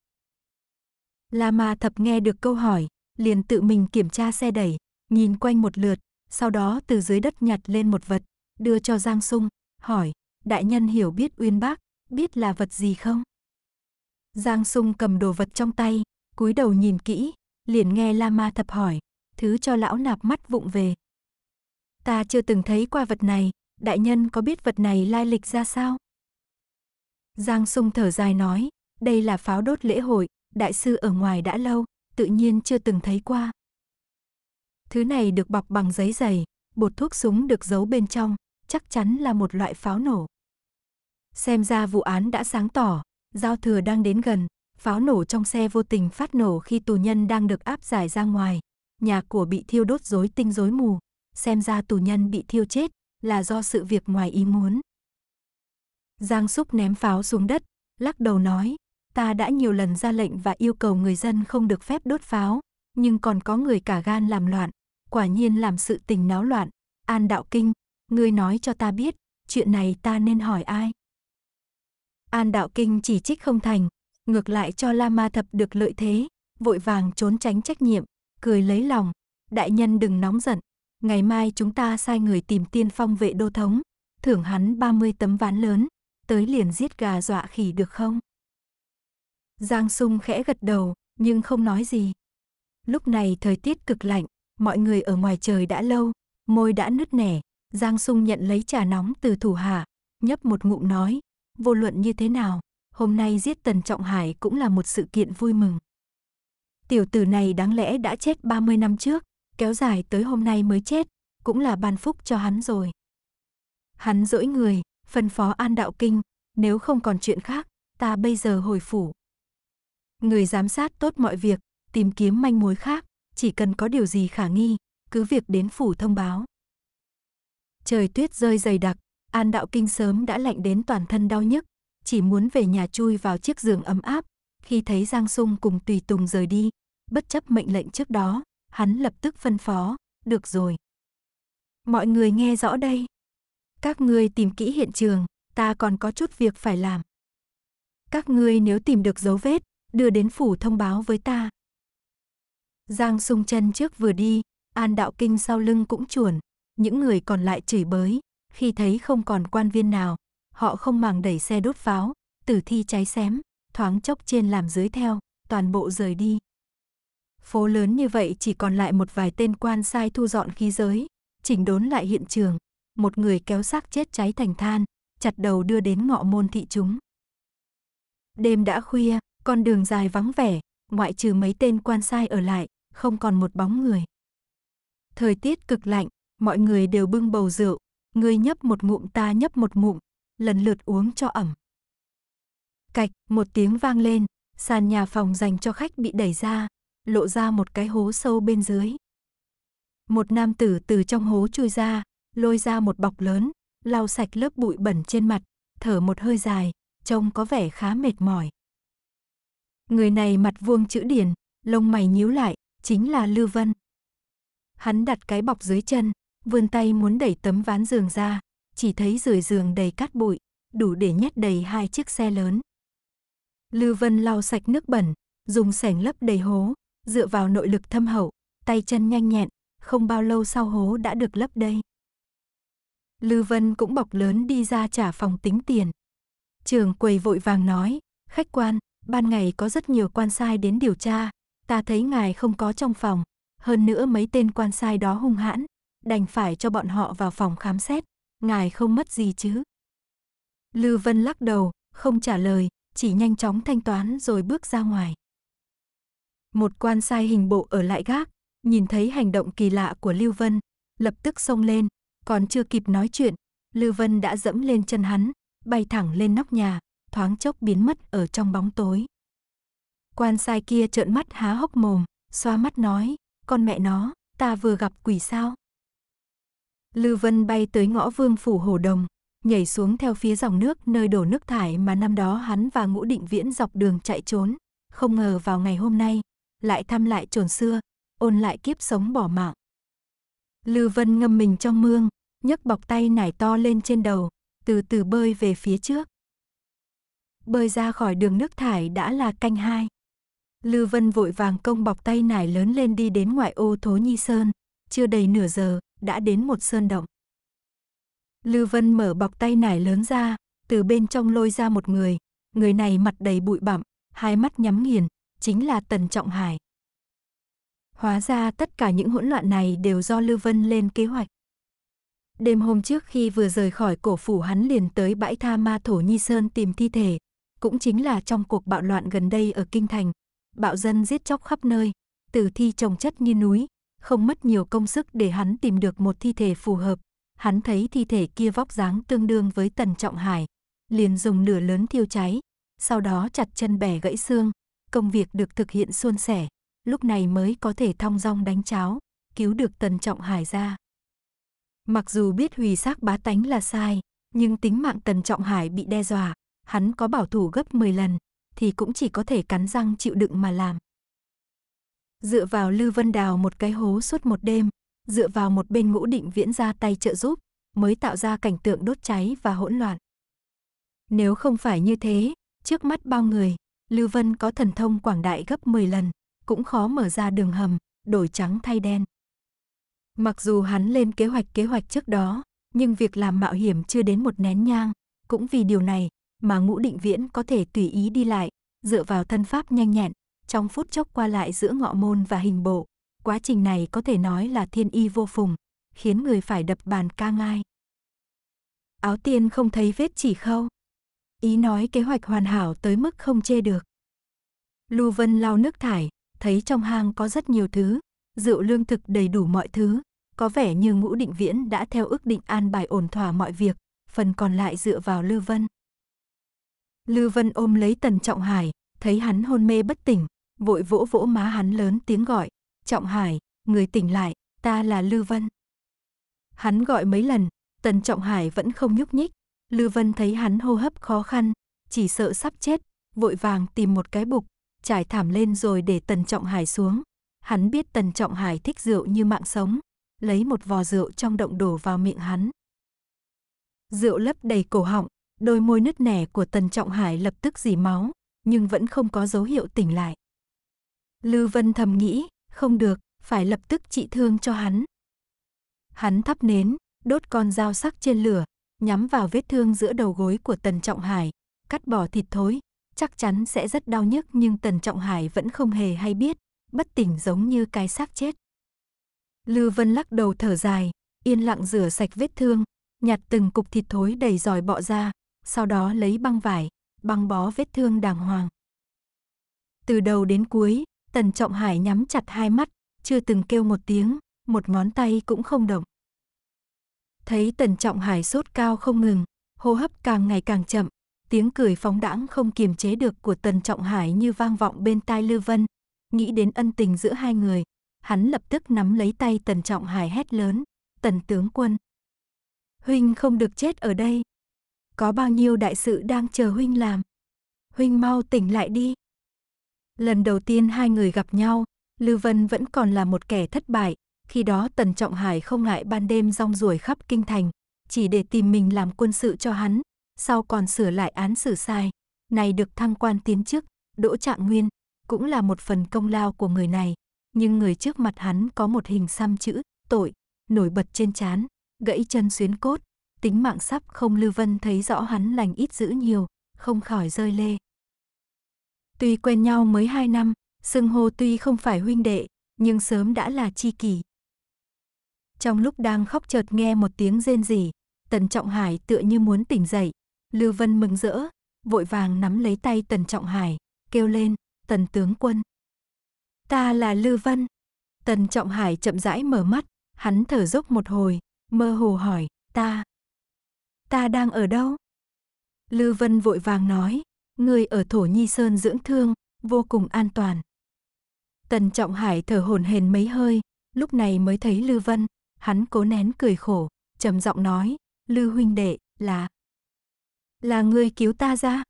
[SPEAKER 1] Lama thập nghe được câu hỏi, liền tự mình kiểm tra xe đẩy, nhìn quanh một lượt, sau đó từ dưới đất nhặt lên một vật, đưa cho Giang Sung, hỏi, đại nhân hiểu biết uyên bác, biết là vật gì không? Giang Sung cầm đồ vật trong tay, cúi đầu nhìn kỹ, liền nghe Lama thập hỏi, thứ cho lão nạp mắt vụng về. Ta chưa từng thấy qua vật này, đại nhân có biết vật này lai lịch ra sao? Giang sung thở dài nói, đây là pháo đốt lễ hội, đại sư ở ngoài đã lâu, tự nhiên chưa từng thấy qua. Thứ này được bọc bằng giấy dày, bột thuốc súng được giấu bên trong, chắc chắn là một loại pháo nổ. Xem ra vụ án đã sáng tỏ, giao thừa đang đến gần, pháo nổ trong xe vô tình phát nổ khi tù nhân đang được áp giải ra ngoài, nhà của bị thiêu đốt rối tinh rối mù, xem ra tù nhân bị thiêu chết là do sự việc ngoài ý muốn. Giang Súc ném pháo xuống đất, lắc đầu nói, ta đã nhiều lần ra lệnh và yêu cầu người dân không được phép đốt pháo, nhưng còn có người cả gan làm loạn, quả nhiên làm sự tình náo loạn. An Đạo Kinh, ngươi nói cho ta biết, chuyện này ta nên hỏi ai? An Đạo Kinh chỉ trích không thành, ngược lại cho La Ma Thập được lợi thế, vội vàng trốn tránh trách nhiệm, cười lấy lòng, đại nhân đừng nóng giận, ngày mai chúng ta sai người tìm tiên phong vệ đô thống, thưởng hắn 30 tấm ván lớn, tới liền giết gà dọa khỉ được không? Giang Sung khẽ gật đầu, nhưng không nói gì. Lúc này thời tiết cực lạnh, mọi người ở ngoài trời đã lâu, môi đã nứt nẻ, Giang Sung nhận lấy trà nóng từ thủ hạ, nhấp một ngụm nói, vô luận như thế nào, hôm nay giết Tần Trọng Hải cũng là một sự kiện vui mừng. Tiểu tử này đáng lẽ đã chết 30 năm trước, kéo dài tới hôm nay mới chết, cũng là ban phúc cho hắn rồi. Hắn dỗi người, phân phó An Đạo Kinh, nếu không còn chuyện khác, ta bây giờ hồi phủ. Người giám sát tốt mọi việc, tìm kiếm manh mối khác, chỉ cần có điều gì khả nghi, cứ việc đến phủ thông báo. Trời tuyết rơi dày đặc, An Đạo Kinh sớm đã lạnh đến toàn thân đau nhức, chỉ muốn về nhà chui vào chiếc giường ấm áp, khi thấy Giang Sung cùng Tùy Tùng rời đi, bất chấp mệnh lệnh trước đó, hắn lập tức phân phó, được rồi. Mọi người nghe rõ đây, các ngươi tìm kỹ hiện trường, ta còn có chút việc phải làm. Các ngươi nếu tìm được dấu vết, đưa đến phủ thông báo với ta. Giang sung chân trước vừa đi, An Đạo Kinh sau lưng cũng chuồn, những người còn lại chửi bới, khi thấy không còn quan viên nào, họ không màng đẩy xe đốt pháo, tử thi cháy xém, thoáng chốc trên làm dưới theo, toàn bộ rời đi. Phố lớn như vậy chỉ còn lại một vài tên quan sai thu dọn khí giới, chỉnh đốn lại hiện trường, một người kéo xác chết cháy thành than, chặt đầu đưa đến ngọ môn thị chúng. Đêm đã khuya, con đường dài vắng vẻ, ngoại trừ mấy tên quan sai ở lại, không còn một bóng người. Thời tiết cực lạnh, mọi người đều bưng bầu rượu, người nhấp một ngụm ta nhấp một ngụm, lần lượt uống cho ẩm. Cạch, một tiếng vang lên, sàn nhà phòng dành cho khách bị đẩy ra, lộ ra một cái hố sâu bên dưới. Một nam tử từ trong hố chui ra, lôi ra một bọc lớn, lau sạch lớp bụi bẩn trên mặt, thở một hơi dài, trông có vẻ khá mệt mỏi. Người này mặt vuông chữ điền, lông mày nhíu lại, chính là Lưu Vân. Hắn đặt cái bọc dưới chân, vươn tay muốn đẩy tấm ván giường ra, chỉ thấy dưới giường đầy cát bụi, đủ để nhét đầy hai chiếc xe lớn. Lưu Vân lau sạch nước bẩn, dùng sẻng lấp đầy hố, dựa vào nội lực thâm hậu, tay chân nhanh nhẹn, không bao lâu sau hố đã được lấp đầy. Lư Vân cũng bọc lớn đi ra trả phòng tính tiền. Trường quầy vội vàng nói, khách quan, ban ngày có rất nhiều quan sai đến điều tra, ta thấy ngài không có trong phòng, hơn nữa mấy tên quan sai đó hung hãn, đành phải cho bọn họ vào phòng khám xét, ngài không mất gì chứ. Lư Vân lắc đầu, không trả lời, chỉ nhanh chóng thanh toán rồi bước ra ngoài. Một quan sai hình bộ ở lại gác, nhìn thấy hành động kỳ lạ của Lưu Vân, lập tức xông lên, còn chưa kịp nói chuyện, Lư Vân đã dẫm lên chân hắn, bay thẳng lên nóc nhà, thoáng chốc biến mất ở trong bóng tối. Quan sai kia trợn mắt há hốc mồm, xoa mắt nói, con mẹ nó, ta vừa gặp quỷ sao? Lư Vân bay tới ngõ vương phủ hồ đồng, nhảy xuống theo phía dòng nước nơi đổ nước thải mà năm đó hắn và ngũ định viễn dọc đường chạy trốn. Không ngờ vào ngày hôm nay, lại thăm lại trồn xưa, ôn lại kiếp sống bỏ mạng. Lưu Vân ngâm mình trong mương, nhấc bọc tay nải to lên trên đầu, từ từ bơi về phía trước. Bơi ra khỏi đường nước thải đã là canh hai. Lưu Vân vội vàng công bọc tay nải lớn lên đi đến ngoại ô Thố Nhi Sơn, chưa đầy nửa giờ, đã đến một sơn động. Lưu Vân mở bọc tay nải lớn ra, từ bên trong lôi ra một người, người này mặt đầy bụi bặm, hai mắt nhắm nghiền, chính là Tần Trọng Hải. Hóa ra tất cả những hỗn loạn này đều do Lưu Vân lên kế hoạch. Đêm hôm trước khi vừa rời khỏi cổ phủ hắn liền tới bãi tha ma thổ nhi sơn tìm thi thể, cũng chính là trong cuộc bạo loạn gần đây ở Kinh Thành. Bạo dân giết chóc khắp nơi, tử thi trồng chất như núi, không mất nhiều công sức để hắn tìm được một thi thể phù hợp. Hắn thấy thi thể kia vóc dáng tương đương với Tần Trọng Hải, liền dùng lửa lớn thiêu cháy, sau đó chặt chân bẻ gãy xương, công việc được thực hiện suôn sẻ lúc này mới có thể thong dong đánh cháo, cứu được Tần Trọng Hải ra. Mặc dù biết hủy xác bá tánh là sai, nhưng tính mạng Tần Trọng Hải bị đe dọa, hắn có bảo thủ gấp 10 lần, thì cũng chỉ có thể cắn răng chịu đựng mà làm. Dựa vào lưu Vân Đào một cái hố suốt một đêm, dựa vào một bên ngũ định viễn ra tay trợ giúp, mới tạo ra cảnh tượng đốt cháy và hỗn loạn. Nếu không phải như thế, trước mắt bao người, Lưu Vân có thần thông quảng đại gấp 10 lần, cũng khó mở ra đường hầm, đổi trắng thay đen. Mặc dù hắn lên kế hoạch kế hoạch trước đó, nhưng việc làm mạo hiểm chưa đến một nén nhang, cũng vì điều này mà ngũ định viễn có thể tùy ý đi lại, dựa vào thân pháp nhanh nhẹn, trong phút chốc qua lại giữa ngọ môn và hình bộ. Quá trình này có thể nói là thiên y vô phùng, khiến người phải đập bàn ca ngai. Áo tiên không thấy vết chỉ khâu. Ý nói kế hoạch hoàn hảo tới mức không chê được. Lưu Vân lau nước thải, thấy trong hang có rất nhiều thứ, rượu lương thực đầy đủ mọi thứ, có vẻ như ngũ định viễn đã theo ước định an bài ổn thỏa mọi việc, phần còn lại dựa vào Lư Vân. Lư Vân ôm lấy Tần Trọng Hải, thấy hắn hôn mê bất tỉnh, vội vỗ vỗ má hắn lớn tiếng gọi, Trọng Hải, người tỉnh lại, ta là Lư Vân. Hắn gọi mấy lần, Tần Trọng Hải vẫn không nhúc nhích, Lư Vân thấy hắn hô hấp khó khăn, chỉ sợ sắp chết, vội vàng tìm một cái bục, trải thảm lên rồi để Tần Trọng Hải xuống. Hắn biết Tần Trọng Hải thích rượu như mạng sống, lấy một vò rượu trong động đổ vào miệng hắn. Rượu lấp đầy cổ họng, đôi môi nứt nẻ của Tần Trọng Hải lập tức dì máu, nhưng vẫn không có dấu hiệu tỉnh lại. Lưu Vân thầm nghĩ, không được, phải lập tức trị thương cho hắn. Hắn thắp nến, đốt con dao sắc trên lửa, nhắm vào vết thương giữa đầu gối của Tần Trọng Hải, cắt bỏ thịt thối, chắc chắn sẽ rất đau nhức nhưng Tần Trọng Hải vẫn không hề hay biết, bất tỉnh giống như cái xác chết. lưu Vân lắc đầu thở dài, yên lặng rửa sạch vết thương, nhặt từng cục thịt thối đầy giòi bọ ra, sau đó lấy băng vải, băng bó vết thương đàng hoàng. Từ đầu đến cuối, Tần Trọng Hải nhắm chặt hai mắt, chưa từng kêu một tiếng, một ngón tay cũng không động. Thấy Tần Trọng Hải sốt cao không ngừng, hô hấp càng ngày càng chậm, tiếng cười phóng đãng không kiềm chế được của Tần Trọng Hải như vang vọng bên tai Lư Vân. Nghĩ đến ân tình giữa hai người, hắn lập tức nắm lấy tay Tần Trọng Hải hét lớn, Tần tướng quân. Huynh không được chết ở đây. Có bao nhiêu đại sự đang chờ Huynh làm. Huynh mau tỉnh lại đi. Lần đầu tiên hai người gặp nhau, Lư Vân vẫn còn là một kẻ thất bại. Khi đó Tần Trọng Hải không ngại ban đêm rong ruổi khắp kinh thành, chỉ để tìm mình làm quân sự cho hắn, sau còn sửa lại án xử sai, này được thăng quan tiến chức, Đỗ Trạng Nguyên, cũng là một phần công lao của người này, nhưng người trước mặt hắn có một hình xăm chữ, tội, nổi bật trên chán gãy chân xuyến cốt, tính mạng sắp không Lưu Vân thấy rõ hắn lành ít dữ nhiều, không khỏi rơi lê. Tuy quen nhau mới hai năm, xưng hô tuy không phải huynh đệ, nhưng sớm đã là chi kỷ. Trong lúc đang khóc chợt nghe một tiếng rên rỉ, Tần Trọng Hải tựa như muốn tỉnh dậy, Lưu Vân mừng rỡ, vội vàng nắm lấy tay Tần Trọng Hải, kêu lên, Tần tướng quân. Ta là Lưu Vân. Tần Trọng Hải chậm rãi mở mắt, hắn thở dốc một hồi, mơ hồ hỏi, ta. Ta đang ở đâu? Lưu Vân vội vàng nói, người ở Thổ Nhi Sơn dưỡng thương, vô cùng an toàn. Tần Trọng Hải thở hổn hển mấy hơi, lúc này mới thấy Lưu Vân, hắn cố nén cười khổ, trầm giọng nói, Lưu huynh đệ là là người cứu ta ra.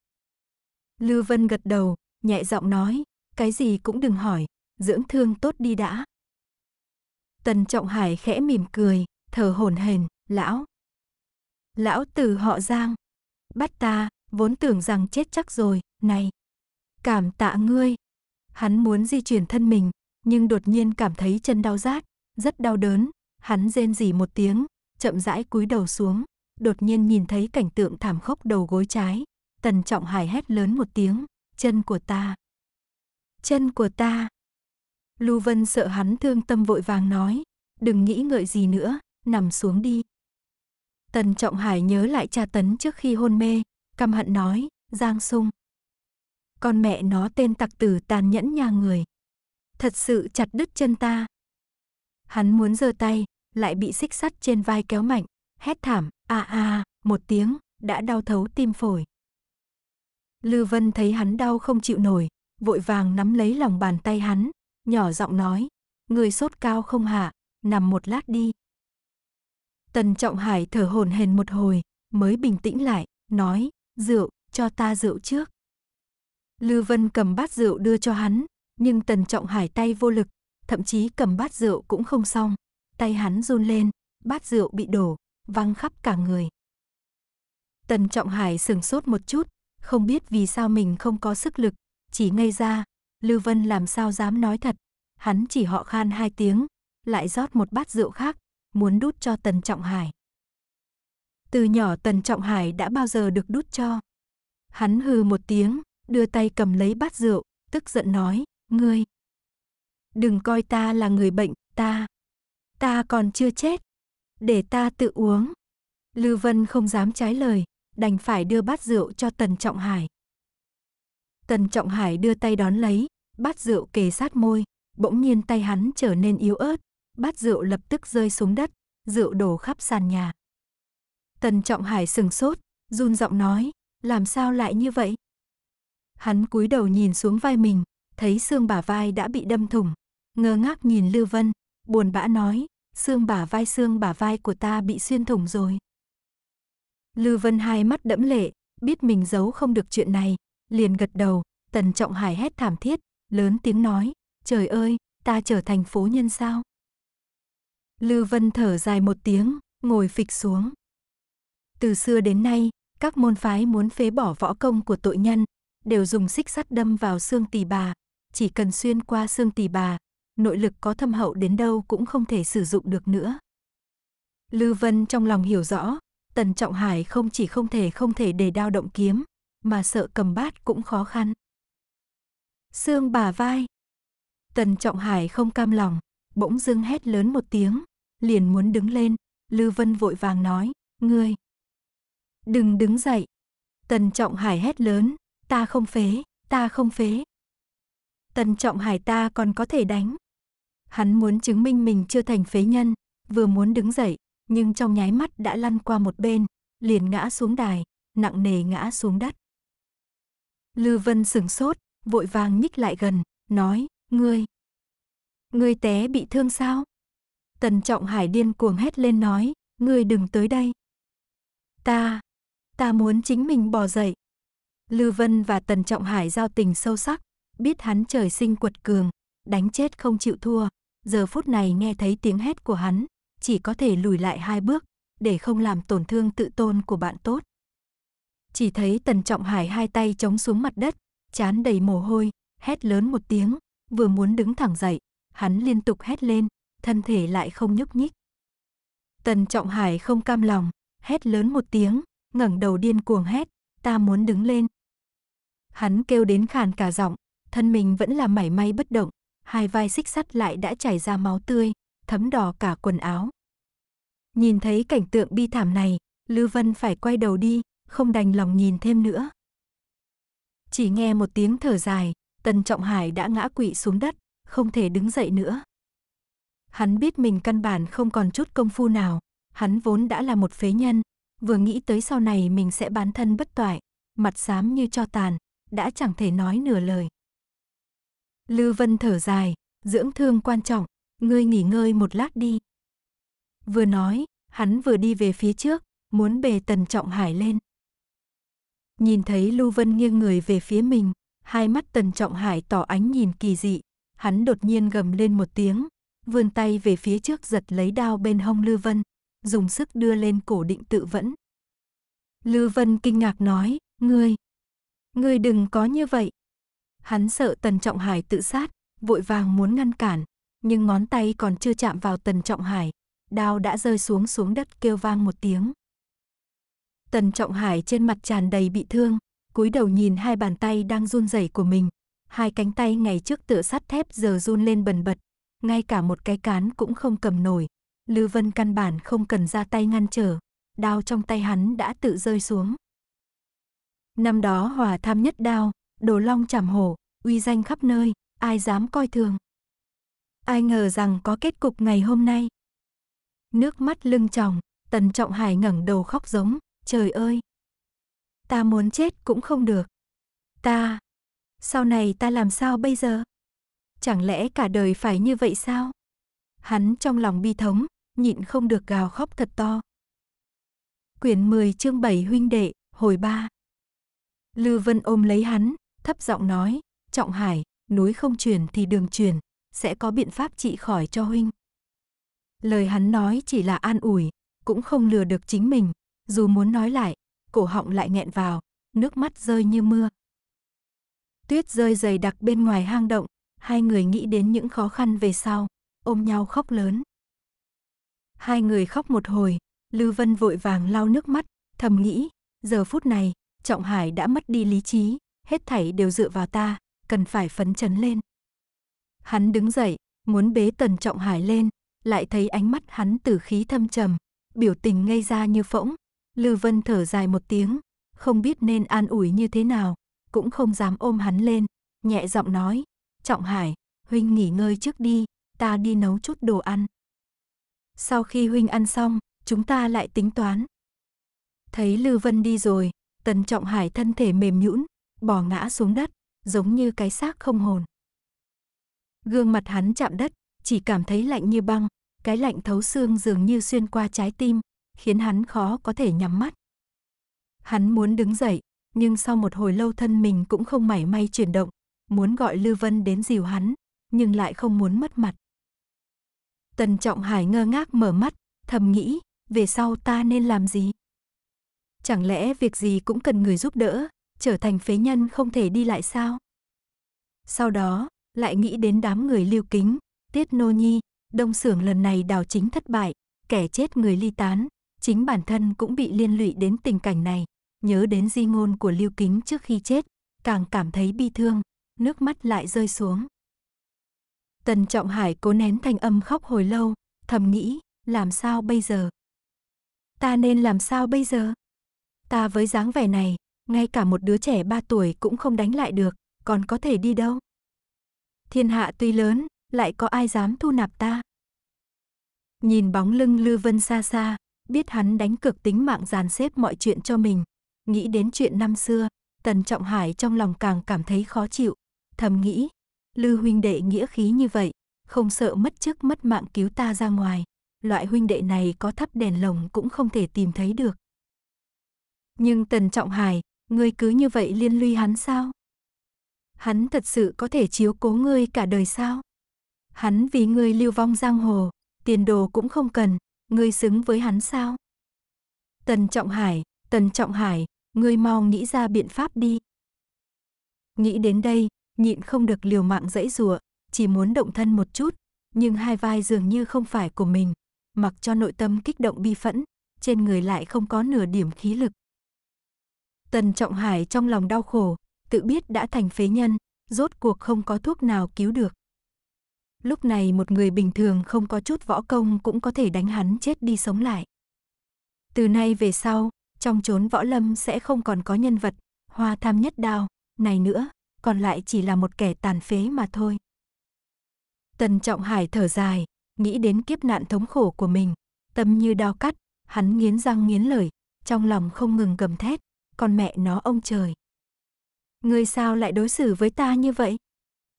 [SPEAKER 1] Lưu Vân gật đầu, nhẹ giọng nói, cái gì cũng đừng hỏi, dưỡng thương tốt đi đã. Tần Trọng Hải khẽ mỉm cười, thở hổn hển, lão. Lão từ họ Giang. Bắt ta, vốn tưởng rằng chết chắc rồi, này. Cảm tạ ngươi. Hắn muốn di chuyển thân mình, nhưng đột nhiên cảm thấy chân đau rát, rất đau đớn. Hắn rên rỉ một tiếng, chậm rãi cúi đầu xuống đột nhiên nhìn thấy cảnh tượng thảm khốc đầu gối trái, Tần Trọng Hải hét lớn một tiếng, chân của ta. Chân của ta. Lưu Vân sợ hắn thương tâm vội vàng nói, đừng nghĩ ngợi gì nữa, nằm xuống đi. Tần Trọng Hải nhớ lại cha tấn trước khi hôn mê, căm hận nói, Giang Sung. Con mẹ nó tên tặc tử tàn nhẫn nhà người. Thật sự chặt đứt chân ta. Hắn muốn giơ tay, lại bị xích sắt trên vai kéo mạnh, hét thảm, a a, một tiếng, đã đau thấu tim phổi. Lư Vân thấy hắn đau không chịu nổi, vội vàng nắm lấy lòng bàn tay hắn, nhỏ giọng nói, người sốt cao không hạ, nằm một lát đi. Tần Trọng Hải thở hổn hển một hồi, mới bình tĩnh lại, nói, rượu, cho ta rượu trước. Lư Vân cầm bát rượu đưa cho hắn, nhưng Tần Trọng Hải tay vô lực, thậm chí cầm bát rượu cũng không xong. Tay hắn run lên, bát rượu bị đổ, văng khắp cả người. Tần Trọng Hải sừng sốt một chút, không biết vì sao mình không có sức lực, chỉ ngây ra, Lưu Vân làm sao dám nói thật, hắn chỉ họ khan hai tiếng, lại rót một bát rượu khác, muốn đút cho Tần Trọng Hải. Từ nhỏ Tần Trọng Hải đã bao giờ được đút cho. Hắn hừ một tiếng, đưa tay cầm lấy bát rượu, tức giận nói, ngươi. Đừng coi ta là người bệnh, ta. Ta còn chưa chết để ta tự uống. Lư Vân không dám trái lời, đành phải đưa bát rượu cho Tần Trọng Hải. Tần Trọng Hải đưa tay đón lấy, bát rượu kề sát môi, bỗng nhiên tay hắn trở nên yếu ớt, bát rượu lập tức rơi xuống đất, rượu đổ khắp sàn nhà. Tần Trọng Hải sừng sốt, run giọng nói, làm sao lại như vậy? Hắn cúi đầu nhìn xuống vai mình, thấy xương bả vai đã bị đâm thủng, ngơ ngác nhìn Lư Vân, buồn bã nói, xương bả vai xương bả vai của ta bị xuyên thủng rồi. Lưu Vân hai mắt đẫm lệ, biết mình giấu không được chuyện này, liền gật đầu, Tần Trọng Hải hét thảm thiết, lớn tiếng nói, trời ơi, ta trở thành phố nhân sao. Lưu Vân thở dài một tiếng, ngồi phịch xuống. Từ xưa đến nay, các môn phái muốn phế bỏ võ công của tội nhân, đều dùng xích sắt đâm vào xương tỳ bà. Chỉ cần xuyên qua xương tỳ bà, nội lực có thâm hậu đến đâu cũng không thể sử dụng được nữa. Lưu Vân trong lòng hiểu rõ, Tần Trọng Hải không chỉ không thể không thể để đao động kiếm, mà sợ cầm bát cũng khó khăn. Xương bà vai. Tần Trọng Hải không cam lòng, bỗng dưng hét lớn một tiếng, liền muốn đứng lên, Lưu Vân vội vàng nói, ngươi. Đừng đứng dậy. Tần Trọng Hải hét lớn, ta không phế, ta không phế. Tần Trọng Hải ta còn có thể đánh. Hắn muốn chứng minh mình chưa thành phế nhân, vừa muốn đứng dậy, nhưng trong nháy mắt đã lăn qua một bên, liền ngã xuống đài, nặng nề ngã xuống đất. Lư Vân sửng sốt, vội vàng nhích lại gần, nói, ngươi. Ngươi té bị thương sao? Tần Trọng Hải điên cuồng hét lên nói, ngươi đừng tới đây. Ta, ta muốn chính mình bò dậy. Lư Vân và Tần Trọng Hải giao tình sâu sắc, biết hắn trời sinh quật cường, đánh chết không chịu thua, giờ phút này nghe thấy tiếng hét của hắn, chỉ có thể lùi lại hai bước, để không làm tổn thương tự tôn của bạn tốt. Chỉ thấy Tần Trọng Hải hai tay chống xuống mặt đất, chán đầy mồ hôi, hét lớn một tiếng, vừa muốn đứng thẳng dậy, hắn liên tục hét lên, thân thể lại không nhúc nhích. Tần Trọng Hải không cam lòng, hét lớn một tiếng, ngẩng đầu điên cuồng hét, ta muốn đứng lên. Hắn kêu đến khàn cả giọng, thân mình vẫn là mảy may bất động, hai vai xích sắt lại đã chảy ra máu tươi, thấm đỏ cả quần áo. Nhìn thấy cảnh tượng bi thảm này, Lưu Vân phải quay đầu đi, không đành lòng nhìn thêm nữa. Chỉ nghe một tiếng thở dài, Tần Trọng Hải đã ngã quỵ xuống đất, không thể đứng dậy nữa. Hắn biết mình căn bản không còn chút công phu nào, hắn vốn đã là một phế nhân, vừa nghĩ tới sau này mình sẽ bán thân bất toại, mặt xám như cho tàn, đã chẳng thể nói nửa lời. Lư Vân thở dài, dưỡng thương quan trọng, ngươi nghỉ ngơi một lát đi. Vừa nói, hắn vừa đi về phía trước, muốn bề tần trọng hải lên. Nhìn thấy Lưu Vân nghiêng người về phía mình, hai mắt tần trọng hải tỏ ánh nhìn kỳ dị, hắn đột nhiên gầm lên một tiếng, vươn tay về phía trước giật lấy đao bên hông Lưu Vân, dùng sức đưa lên cổ định tự vẫn. Lưu Vân kinh ngạc nói, ngươi, ngươi đừng có như vậy. Hắn sợ Tần Trọng Hải tự sát, vội vàng muốn ngăn cản, nhưng ngón tay còn chưa chạm vào Tần Trọng Hải, đao đã rơi xuống xuống đất kêu vang một tiếng. Tần Trọng Hải trên mặt tràn đầy bị thương, cúi đầu nhìn hai bàn tay đang run rẩy của mình, hai cánh tay ngày trước tựa sắt thép giờ run lên bần bật, ngay cả một cái cán cũng không cầm nổi. Lư Vân căn bản không cần ra tay ngăn trở, đao trong tay hắn đã tự rơi xuống. Năm đó Hòa Tham nhất đao, đồ long chảm hổ, uy danh khắp nơi, ai dám coi thường. Ai ngờ rằng có kết cục ngày hôm nay. Nước mắt lưng tròng, Tần Trọng Hải ngẩng đầu khóc giống, trời ơi. Ta muốn chết cũng không được. Ta, sau này ta làm sao bây giờ? Chẳng lẽ cả đời phải như vậy sao? Hắn trong lòng bi thống, nhịn không được gào khóc thật to. Quyển 10 chương 7 huynh đệ, hồi 3. Lư Vân ôm lấy hắn, thấp giọng nói, Trọng Hải, núi không truyền thì đường truyền, sẽ có biện pháp trị khỏi cho huynh. Lời hắn nói chỉ là an ủi, cũng không lừa được chính mình, dù muốn nói lại, cổ họng lại nghẹn vào, nước mắt rơi như mưa. Tuyết rơi dày đặc bên ngoài hang động, hai người nghĩ đến những khó khăn về sau, ôm nhau khóc lớn. Hai người khóc một hồi, lưu Vân vội vàng lau nước mắt, thầm nghĩ, giờ phút này, Trọng Hải đã mất đi lý trí, hết thảy đều dựa vào ta, cần phải phấn chấn lên. Hắn đứng dậy, muốn bế Tần Trọng Hải lên, lại thấy ánh mắt hắn tử khí thâm trầm, biểu tình ngây ra như phỗng. lưu Vân thở dài một tiếng, không biết nên an ủi như thế nào, cũng không dám ôm hắn lên, nhẹ giọng nói, Trọng Hải, huynh nghỉ ngơi trước đi, ta đi nấu chút đồ ăn. Sau khi huynh ăn xong, chúng ta lại tính toán. Thấy lưu Vân đi rồi, Tần Trọng Hải thân thể mềm nhũn, bò ngã xuống đất, giống như cái xác không hồn. Gương mặt hắn chạm đất, chỉ cảm thấy lạnh như băng, cái lạnh thấu xương dường như xuyên qua trái tim, khiến hắn khó có thể nhắm mắt. Hắn muốn đứng dậy, nhưng sau một hồi lâu thân mình cũng không mảy may chuyển động, muốn gọi Lưu Vân đến dìu hắn, nhưng lại không muốn mất mặt. Tần Trọng Hải ngơ ngác mở mắt, thầm nghĩ, về sau ta nên làm gì? Chẳng lẽ việc gì cũng cần người giúp đỡ, trở thành phế nhân không thể đi lại sao? Sau đó, lại nghĩ đến đám người lưu kính, tiết nô nhi, đông xưởng lần này đào chính thất bại, kẻ chết người ly tán, chính bản thân cũng bị liên lụy đến tình cảnh này, nhớ đến di ngôn của lưu kính trước khi chết, càng cảm thấy bi thương, nước mắt lại rơi xuống. Tần Trọng Hải cố nén thanh âm khóc hồi lâu, thầm nghĩ, làm sao bây giờ? Ta nên làm sao bây giờ? Ta với dáng vẻ này, ngay cả một đứa trẻ 3 tuổi cũng không đánh lại được, còn có thể đi đâu? Thiên hạ tuy lớn, lại có ai dám thu nạp ta? Nhìn bóng lưng Lư Vân xa xa, biết hắn đánh cược tính mạng dàn xếp mọi chuyện cho mình. Nghĩ đến chuyện năm xưa, Tần Trọng Hải trong lòng càng cảm thấy khó chịu. Thầm nghĩ, Lư huynh đệ nghĩa khí như vậy, không sợ mất chức mất mạng cứu ta ra ngoài. Loại huynh đệ này có thắp đèn lồng cũng không thể tìm thấy được. Nhưng Tần Trọng Hải, ngươi cứ như vậy liên lụy hắn sao? Hắn thật sự có thể chiếu cố ngươi cả đời sao? Hắn vì ngươi lưu vong giang hồ, tiền đồ cũng không cần, ngươi xứng với hắn sao? Tần Trọng Hải, Tần Trọng Hải, ngươi mau nghĩ ra biện pháp đi. Nghĩ đến đây, nhịn không được liều mạng dãy rùa, chỉ muốn động thân một chút, nhưng hai vai dường như không phải của mình, mặc cho nội tâm kích động bi phẫn, trên người lại không có nửa điểm khí lực. Tần Trọng Hải trong lòng đau khổ, tự biết đã thành phế nhân, rốt cuộc không có thuốc nào cứu được. Lúc này một người bình thường không có chút võ công cũng có thể đánh hắn chết đi sống lại. Từ nay về sau, trong chốn võ lâm sẽ không còn có nhân vật, hoa tham nhất đao, này nữa, còn lại chỉ là một kẻ tàn phế mà thôi. Tần Trọng Hải thở dài, nghĩ đến kiếp nạn thống khổ của mình, tâm như đao cắt, hắn nghiến răng nghiến lời, trong lòng không ngừng gầm thét, con mẹ nó ông trời. người sao lại đối xử với ta như vậy?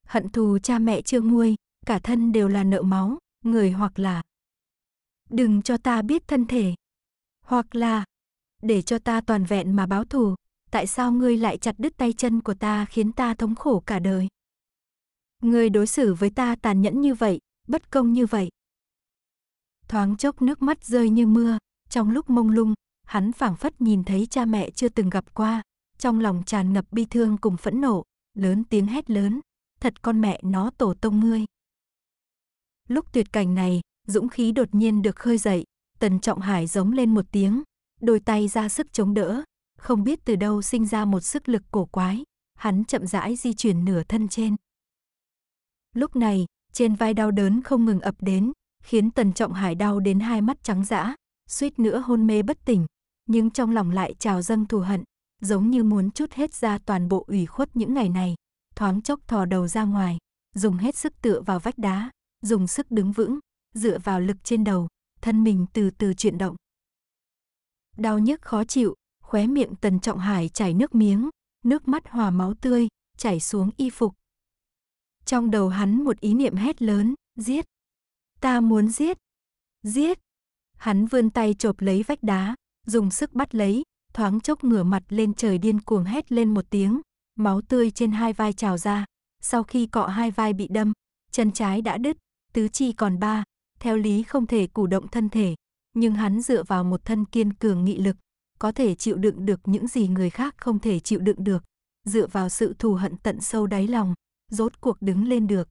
[SPEAKER 1] Hận thù cha mẹ chưa nguôi, cả thân đều là nợ máu, người hoặc là đừng cho ta biết thân thể, hoặc là để cho ta toàn vẹn mà báo thù, tại sao ngươi lại chặt đứt tay chân của ta khiến ta thống khổ cả đời? Ngươi đối xử với ta tàn nhẫn như vậy, bất công như vậy. Thoáng chốc nước mắt rơi như mưa, trong lúc mông lung, hắn phảng phất nhìn thấy cha mẹ chưa từng gặp qua, trong lòng tràn ngập bi thương cùng phẫn nộ, lớn tiếng hét lớn, thật con mẹ nó tổ tông ngươi. Lúc tuyệt cảnh này, dũng khí đột nhiên được khơi dậy, Tần Trọng Hải giống lên một tiếng, đôi tay ra sức chống đỡ, không biết từ đâu sinh ra một sức lực cổ quái, hắn chậm rãi di chuyển nửa thân trên. Lúc này, trên vai đau đớn không ngừng ập đến, khiến Tần Trọng Hải đau đến hai mắt trắng dã, suýt nữa hôn mê bất tỉnh nhưng trong lòng lại trào dâng thù hận, giống như muốn chút hết ra toàn bộ ủy khuất những ngày này, thoáng chốc thò đầu ra ngoài, dùng hết sức tựa vào vách đá, dùng sức đứng vững, dựa vào lực trên đầu, thân mình từ từ chuyển động. Đau nhức khó chịu, khóe miệng Tần Trọng Hải chảy nước miếng, nước mắt hòa máu tươi, chảy xuống y phục. Trong đầu hắn một ý niệm hét lớn, giết. Ta muốn giết. Giết. Hắn vươn tay chộp lấy vách đá, dùng sức bắt lấy, thoáng chốc ngửa mặt lên trời điên cuồng hét lên một tiếng, máu tươi trên hai vai trào ra. Sau khi cọ hai vai bị đâm, chân trái đã đứt, tứ chi còn ba, theo lý không thể cử động thân thể, nhưng hắn dựa vào một thân kiên cường nghị lực, có thể chịu đựng được những gì người khác không thể chịu đựng được, dựa vào sự thù hận tận sâu đáy lòng, rốt cuộc đứng lên được.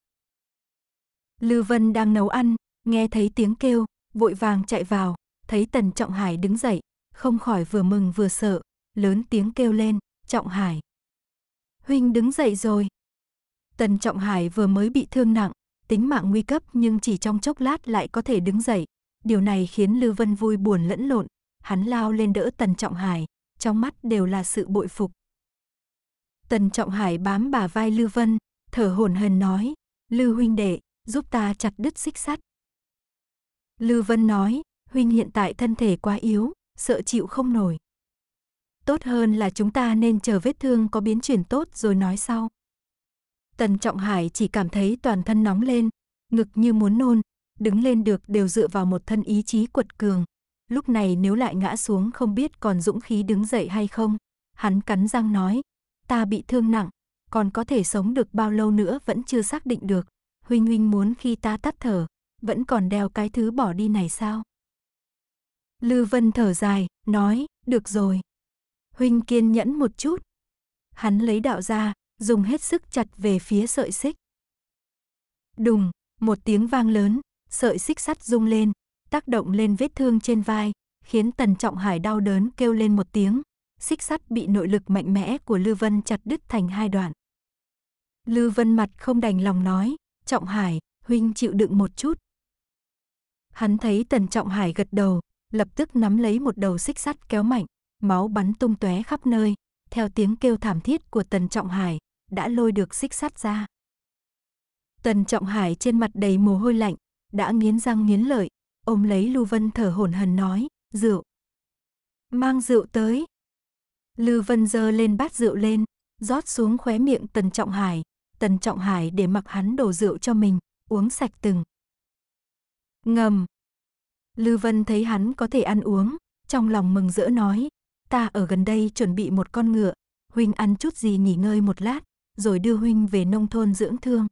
[SPEAKER 1] Lư Vân đang nấu ăn, nghe thấy tiếng kêu, vội vàng chạy vào, thấy Tần Trọng Hải đứng dậy, không khỏi vừa mừng vừa sợ, lớn tiếng kêu lên, Trọng Hải. Huynh đứng dậy rồi. Tần Trọng Hải vừa mới bị thương nặng, tính mạng nguy cấp nhưng chỉ trong chốc lát lại có thể đứng dậy. Điều này khiến lưu Vân vui buồn lẫn lộn, hắn lao lên đỡ Tần Trọng Hải, trong mắt đều là sự bội phục. Tần Trọng Hải bám bà vai lưu Vân, thở hổn hển nói, lưu huynh đệ, giúp ta chặt đứt xích sắt. lưu Vân nói, huynh hiện tại thân thể quá yếu, sợ chịu không nổi. Tốt hơn là chúng ta nên chờ vết thương có biến chuyển tốt rồi nói sau. Tần Trọng Hải chỉ cảm thấy toàn thân nóng lên, ngực như muốn nôn, đứng lên được đều dựa vào một thân ý chí quật cường. Lúc này nếu lại ngã xuống không biết còn dũng khí đứng dậy hay không. Hắn cắn răng nói, ta bị thương nặng, còn có thể sống được bao lâu nữa vẫn chưa xác định được. Huynh huynh muốn khi ta tắt thở, vẫn còn đeo cái thứ bỏ đi này sao? Lư Vân thở dài, nói, được rồi. Huynh kiên nhẫn một chút. Hắn lấy đạo ra, dùng hết sức chặt về phía sợi xích. Đùng, một tiếng vang lớn, sợi xích sắt rung lên, tác động lên vết thương trên vai, khiến Tần Trọng Hải đau đớn kêu lên một tiếng. Xích sắt bị nội lực mạnh mẽ của Lư Vân chặt đứt thành hai đoạn. Lư Vân mặt không đành lòng nói, Trọng Hải, huynh chịu đựng một chút. Hắn thấy Tần Trọng Hải gật đầu, lập tức nắm lấy một đầu xích sắt kéo mạnh, máu bắn tung tóe khắp nơi, theo tiếng kêu thảm thiết của Tần Trọng Hải, đã lôi được xích sắt ra. Tần Trọng Hải trên mặt đầy mồ hôi lạnh, đã nghiến răng nghiến lợi, ôm lấy Lưu Vân thở hổn hển nói, "Rượu. Mang rượu tới." Lưu Vân giơ lên bát rượu lên, rót xuống khóe miệng Tần Trọng Hải, Tần Trọng Hải để mặc hắn đổ rượu cho mình, uống sạch từng. Ngầm Lư Vân thấy hắn có thể ăn uống, trong lòng mừng rỡ nói, ta ở gần đây chuẩn bị một con ngựa, huynh ăn chút gì nghỉ ngơi một lát, rồi đưa huynh về nông thôn dưỡng thương.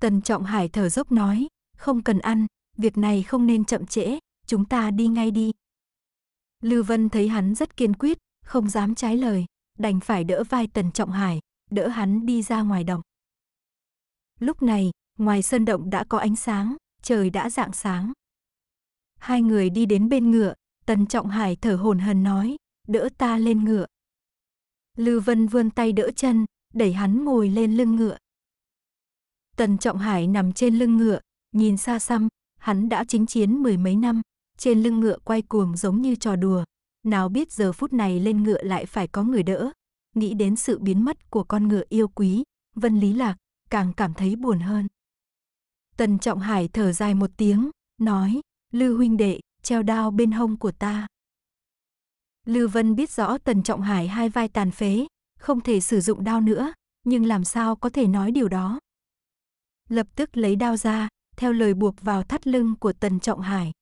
[SPEAKER 1] Tần Trọng Hải thở dốc nói, không cần ăn, việc này không nên chậm trễ, chúng ta đi ngay đi. Lư Vân thấy hắn rất kiên quyết, không dám trái lời, đành phải đỡ vai Tần Trọng Hải, đỡ hắn đi ra ngoài đồng. Lúc này, ngoài sơn động đã có ánh sáng, trời đã dạng sáng. Hai người đi đến bên ngựa, Tần Trọng Hải thở hổn hển nói, đỡ ta lên ngựa. Lưu Vân vươn tay đỡ chân, đẩy hắn ngồi lên lưng ngựa. Tần Trọng Hải nằm trên lưng ngựa, nhìn xa xăm, hắn đã chính chiến mười mấy năm, trên lưng ngựa quay cuồng giống như trò đùa. Nào biết giờ phút này lên ngựa lại phải có người đỡ. Nghĩ đến sự biến mất của con ngựa yêu quý, Vân Lý Lạc càng cảm thấy buồn hơn. Tần Trọng Hải thở dài một tiếng, nói, Lư huynh đệ, treo đao bên hông của ta. Lư Vân biết rõ Tần Trọng Hải hai vai tàn phế, không thể sử dụng đao nữa, nhưng làm sao có thể nói điều đó. Lập tức lấy đao ra, theo lời buộc vào thắt lưng của Tần Trọng Hải.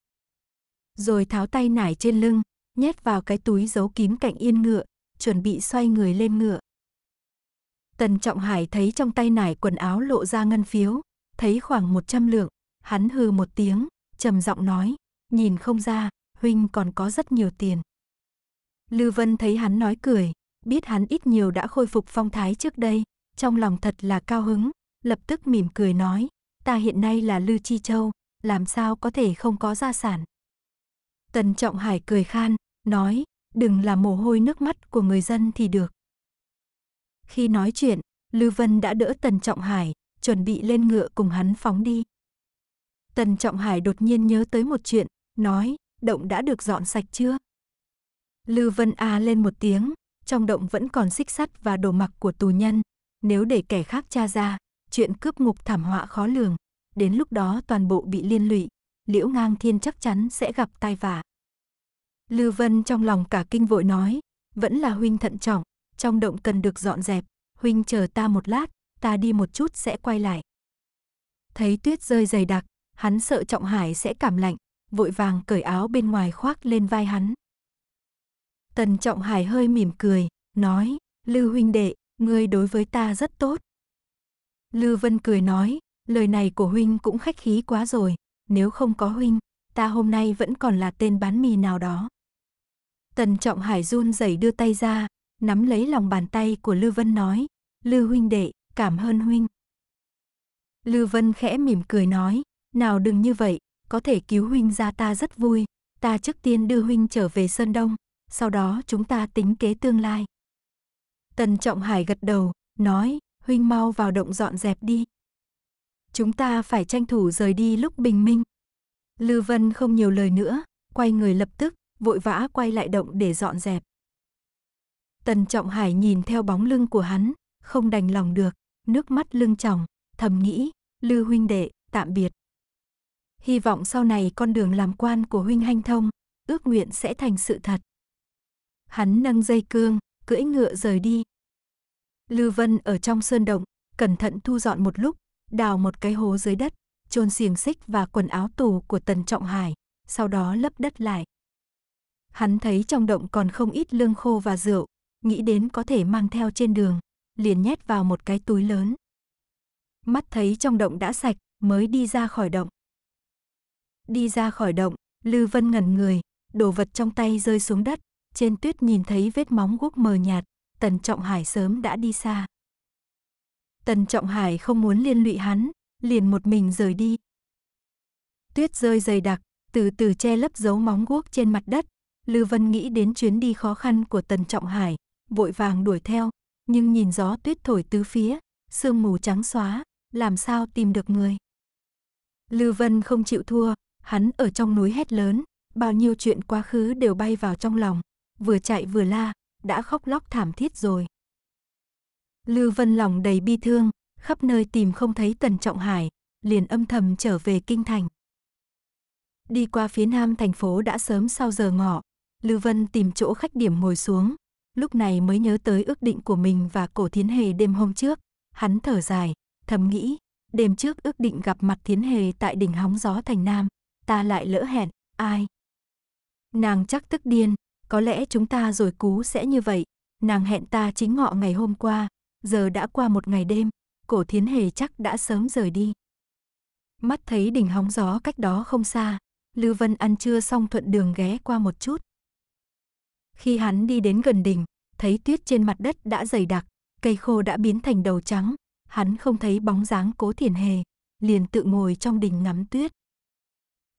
[SPEAKER 1] Rồi tháo tay nải trên lưng, nhét vào cái túi giấu kín cạnh yên ngựa, chuẩn bị xoay người lên ngựa. Tần Trọng Hải thấy trong tay nải quần áo lộ ra ngân phiếu, thấy khoảng 100 lượng, hắn hừ một tiếng, trầm giọng nói, nhìn không ra, huynh còn có rất nhiều tiền. lưu Vân thấy hắn nói cười, biết hắn ít nhiều đã khôi phục phong thái trước đây, trong lòng thật là cao hứng, lập tức mỉm cười nói, ta hiện nay là lưu Chi Châu, làm sao có thể không có gia sản. Tần Trọng Hải cười khan, nói, đừng là mồ hôi nước mắt của người dân thì được. Khi nói chuyện, lưu Vân đã đỡ Tần Trọng Hải, chuẩn bị lên ngựa cùng hắn phóng đi. Tần Trọng Hải đột nhiên nhớ tới một chuyện, nói, động đã được dọn sạch chưa? Lưu Vân A lên một tiếng, trong động vẫn còn xích sắt và đồ mặc của tù nhân. Nếu để kẻ khác tra ra, chuyện cướp ngục thảm họa khó lường. Đến lúc đó toàn bộ bị liên lụy, liễu ngang thiên chắc chắn sẽ gặp tai vạ. Lưu Vân trong lòng cả kinh vội nói, vẫn là huynh thận trọng, trong động cần được dọn dẹp, huynh chờ ta một lát, ta đi một chút sẽ quay lại. Thấy tuyết rơi dày đặc, hắn sợ Trọng Hải sẽ cảm lạnh, vội vàng cởi áo bên ngoài khoác lên vai hắn. Tần Trọng Hải hơi mỉm cười, nói, Lư huynh đệ, ngươi đối với ta rất tốt. Lư Vân cười nói, lời này của huynh cũng khách khí quá rồi, nếu không có huynh, ta hôm nay vẫn còn là tên bán mì nào đó. Tần Trọng Hải run rẩy đưa tay ra, nắm lấy lòng bàn tay của Lư Vân nói, Lư huynh đệ, cảm ơn huynh. Lư Vân khẽ mỉm cười nói, nào đừng như vậy, có thể cứu huynh ra ta rất vui. Ta trước tiên đưa huynh trở về Sơn Đông, sau đó chúng ta tính kế tương lai. Tần Trọng Hải gật đầu, nói, huynh mau vào động dọn dẹp đi. Chúng ta phải tranh thủ rời đi lúc bình minh. Lư Vân không nhiều lời nữa, quay người lập tức, vội vã quay lại động để dọn dẹp. Tần Trọng Hải nhìn theo bóng lưng của hắn, không đành lòng được, nước mắt lưng tròng, thầm nghĩ, Lư huynh đệ, tạm biệt hy vọng sau này con đường làm quan của huynh hanh thông, ước nguyện sẽ thành sự thật. Hắn nâng dây cương, cưỡi ngựa rời đi. lưu Vân ở trong sơn động, cẩn thận thu dọn một lúc, đào một cái hố dưới đất, chôn xiềng xích và quần áo tù của Tần Trọng Hải, sau đó lấp đất lại. Hắn thấy trong động còn không ít lương khô và rượu, nghĩ đến có thể mang theo trên đường, liền nhét vào một cái túi lớn. Mắt thấy trong động đã sạch, mới đi ra khỏi động đi ra khỏi động, Lư Vân ngẩn người, đồ vật trong tay rơi xuống đất, trên tuyết nhìn thấy vết móng guốc mờ nhạt, Tần Trọng Hải sớm đã đi xa. Tần Trọng Hải không muốn liên lụy hắn, liền một mình rời đi. Tuyết rơi dày đặc, từ từ che lấp dấu móng guốc trên mặt đất, Lư Vân nghĩ đến chuyến đi khó khăn của Tần Trọng Hải, vội vàng đuổi theo, nhưng nhìn gió tuyết thổi tứ phía, sương mù trắng xóa, làm sao tìm được người. Lư Vân không chịu thua, Hắn ở trong núi hét lớn, bao nhiêu chuyện quá khứ đều bay vào trong lòng, vừa chạy vừa la, đã khóc lóc thảm thiết rồi. Lưu Vân lòng đầy bi thương, khắp nơi tìm không thấy Tần Trọng Hải, liền âm thầm trở về kinh thành. Đi qua phía nam thành phố đã sớm sau giờ ngọ, Lưu Vân tìm chỗ khách điểm ngồi xuống, lúc này mới nhớ tới ước định của mình và cổ thiến hề đêm hôm trước. Hắn thở dài, thầm nghĩ, đêm trước ước định gặp mặt thiến hề tại đỉnh hóng gió thành nam, ta lại lỡ hẹn, ai? Nàng chắc tức điên, có lẽ chúng ta rồi cú sẽ như vậy, nàng hẹn ta chính ngọ ngày hôm qua, giờ đã qua một ngày đêm, cổ thiến hề chắc đã sớm rời đi. Mắt thấy đỉnh hóng gió cách đó không xa, Lưu Vân ăn trưa xong thuận đường ghé qua một chút. Khi hắn đi đến gần đỉnh, thấy tuyết trên mặt đất đã dày đặc, cây khô đã biến thành đầu trắng, hắn không thấy bóng dáng cố thiền hề, liền tự ngồi trong đỉnh ngắm tuyết.